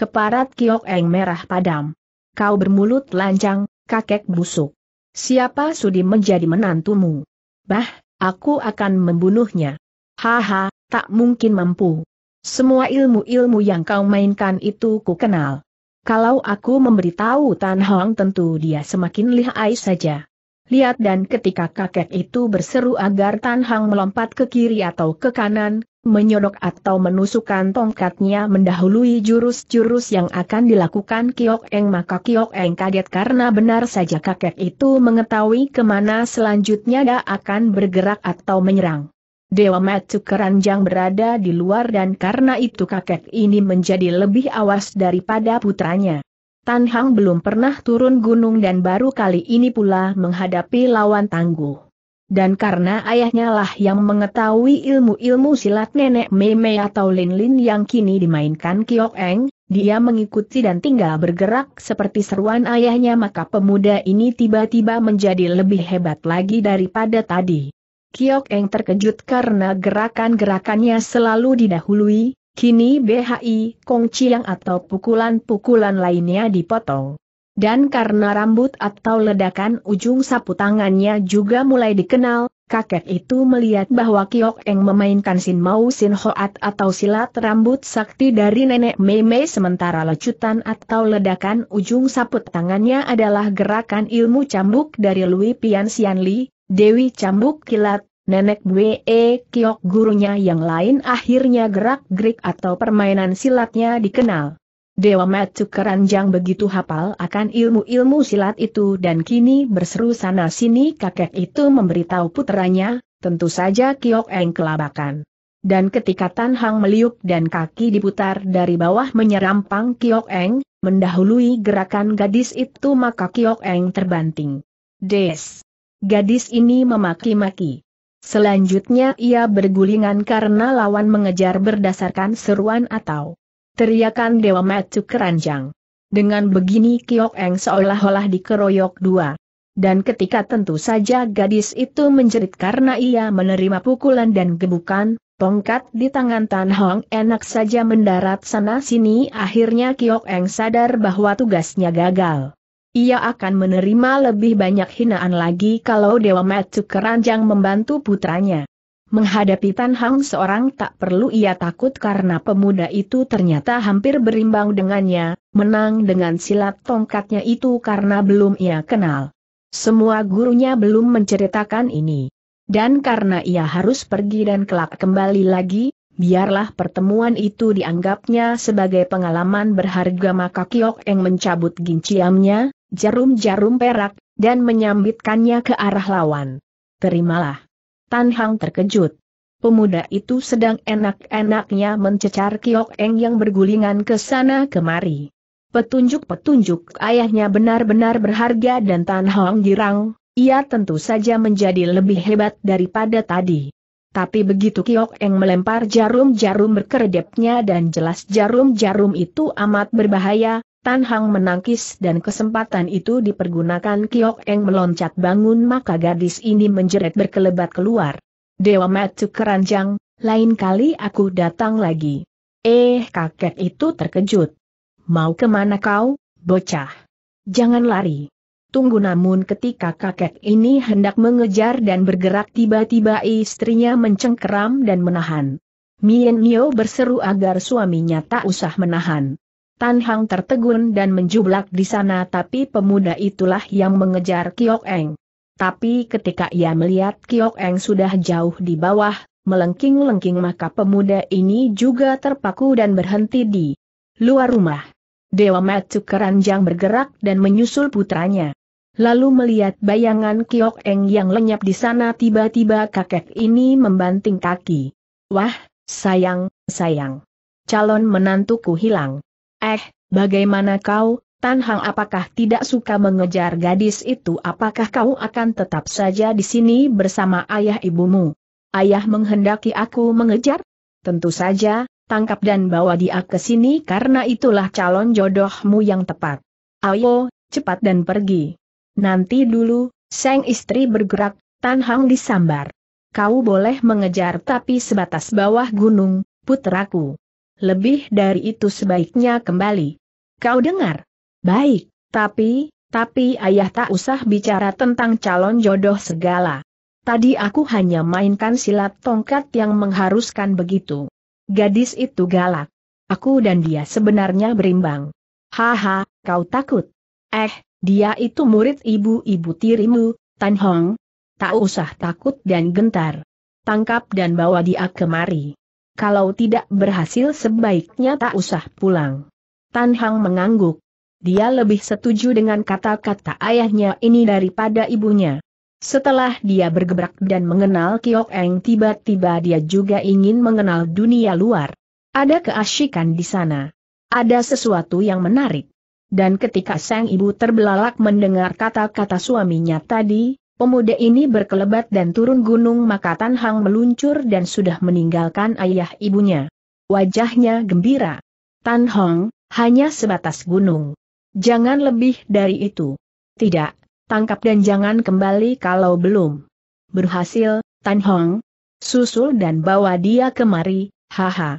Keparat Kiok Eng merah padam. Kau bermulut lancang, kakek busuk. Siapa sudi menjadi menantumu? Bah, aku akan membunuhnya. Haha, tak mungkin mampu. Semua ilmu-ilmu yang kau mainkan itu ku kenal. Kalau aku memberitahu Tan Hong tentu dia semakin lihai saja. Lihat dan ketika kakek itu berseru agar Tan Hong melompat ke kiri atau ke kanan, menyodok atau menusukkan tongkatnya mendahului jurus-jurus yang akan dilakukan Kiok Eng maka Kiok Eng kaget karena benar saja kakek itu mengetahui kemana selanjutnya dia akan bergerak atau menyerang. Dewa Matsu Keranjang berada di luar dan karena itu kakek ini menjadi lebih awas daripada putranya. Tan Hang belum pernah turun gunung dan baru kali ini pula menghadapi lawan tangguh dan karena ayahnya lah yang mengetahui ilmu-ilmu silat nenek Meme atau Lin Lin yang kini dimainkan Kiok Eng, dia mengikuti dan tinggal bergerak seperti seruan ayahnya maka pemuda ini tiba-tiba menjadi lebih hebat lagi daripada tadi. Kiok Eng terkejut karena gerakan-gerakannya selalu didahului, kini BHI, Kong Chiang atau pukulan-pukulan lainnya dipotong. Dan karena rambut atau ledakan ujung sapu tangannya juga mulai dikenal, kakek itu melihat bahwa Kiok Eng memainkan Sin Mau Sin Hoat atau silat rambut sakti dari nenek Meme sementara lecutan atau ledakan ujung sapu tangannya adalah gerakan ilmu cambuk dari Lui Pian Sian Li, Dewi Cambuk Kilat, Nenek Wee e, Kiok gurunya yang lain akhirnya gerak-gerik atau permainan silatnya dikenal. Dewa Matu Keranjang begitu hafal akan ilmu-ilmu silat itu dan kini berseru sana-sini kakek itu memberitahu putranya, tentu saja Kiok Eng kelabakan. Dan ketika Tan Hang meliuk dan kaki diputar dari bawah menyerampang Kiok Eng, mendahului gerakan gadis itu maka Kiok Eng terbanting. Des! Gadis ini memaki-maki. Selanjutnya ia bergulingan karena lawan mengejar berdasarkan seruan atau Teriakan Dewa Metu keranjang. Dengan begini Kiok Eng seolah-olah dikeroyok dua. Dan ketika tentu saja gadis itu menjerit karena ia menerima pukulan dan gebukan, tongkat di tangan Tan Hong enak saja mendarat sana-sini akhirnya Kiok Eng sadar bahwa tugasnya gagal. Ia akan menerima lebih banyak hinaan lagi kalau Dewa Metu Keranjang membantu putranya. Menghadapi Tan Hang seorang tak perlu ia takut karena pemuda itu ternyata hampir berimbang dengannya, menang dengan silat tongkatnya itu karena belum ia kenal. Semua gurunya belum menceritakan ini. Dan karena ia harus pergi dan kelak kembali lagi, biarlah pertemuan itu dianggapnya sebagai pengalaman berharga maka Kiok Eng mencabut ginciamnya, jarum-jarum perak, dan menyambitkannya ke arah lawan. Terimalah. Tan Hang terkejut. Pemuda itu sedang enak-enaknya mencecar Kiok Eng yang bergulingan ke sana kemari. Petunjuk-petunjuk ayahnya benar-benar berharga dan Tan Hong girang, ia tentu saja menjadi lebih hebat daripada tadi. Tapi begitu Kiok Eng melempar jarum-jarum berkeredepnya dan jelas jarum-jarum itu amat berbahaya, Tan Hang menangkis dan kesempatan itu dipergunakan Kiok Eng meloncat bangun maka gadis ini menjerit berkelebat keluar. Dewa Matu Keranjang, lain kali aku datang lagi. Eh kakek itu terkejut. Mau kemana kau, bocah? Jangan lari. Tunggu namun ketika kakek ini hendak mengejar dan bergerak tiba-tiba istrinya mencengkeram dan menahan. Mien Mio berseru agar suaminya tak usah menahan. Tan Hang tertegun dan menjublak di sana tapi pemuda itulah yang mengejar Kiok Eng. Tapi ketika ia melihat Kiok Eng sudah jauh di bawah, melengking-lengking maka pemuda ini juga terpaku dan berhenti di luar rumah. Dewa Matsu keranjang bergerak dan menyusul putranya. Lalu melihat bayangan Kiok Eng yang lenyap di sana tiba-tiba kakek ini membanting kaki. Wah, sayang, sayang. Calon menantuku hilang. Eh, bagaimana kau, Tan Hang apakah tidak suka mengejar gadis itu apakah kau akan tetap saja di sini bersama ayah ibumu? Ayah menghendaki aku mengejar? Tentu saja, tangkap dan bawa dia ke sini karena itulah calon jodohmu yang tepat. Ayo, cepat dan pergi. Nanti dulu, sang istri bergerak, Tan Hang disambar. Kau boleh mengejar tapi sebatas bawah gunung, putraku. Lebih dari itu sebaiknya kembali. Kau dengar? Baik, tapi, tapi ayah tak usah bicara tentang calon jodoh segala. Tadi aku hanya mainkan silat tongkat yang mengharuskan begitu. Gadis itu galak. Aku dan dia sebenarnya berimbang. Haha, kau takut. Eh, dia itu murid ibu-ibu tirimu, Tan Hong. Tak usah takut dan gentar. Tangkap dan bawa dia kemari kalau tidak berhasil sebaiknya tak usah pulang. Tan Hang mengangguk. Dia lebih setuju dengan kata-kata ayahnya ini daripada ibunya. Setelah dia bergebrak dan mengenal Kiok Eng tiba-tiba dia juga ingin mengenal dunia luar. Ada keasyikan di sana. Ada sesuatu yang menarik. Dan ketika sang ibu terbelalak mendengar kata-kata suaminya tadi, Pemuda ini berkelebat dan turun gunung maka Tan Hang meluncur dan sudah meninggalkan ayah ibunya. Wajahnya gembira. Tan Hong, hanya sebatas gunung. Jangan lebih dari itu. Tidak, tangkap dan jangan kembali kalau belum. Berhasil, Tan Hong. Susul dan bawa dia kemari, haha.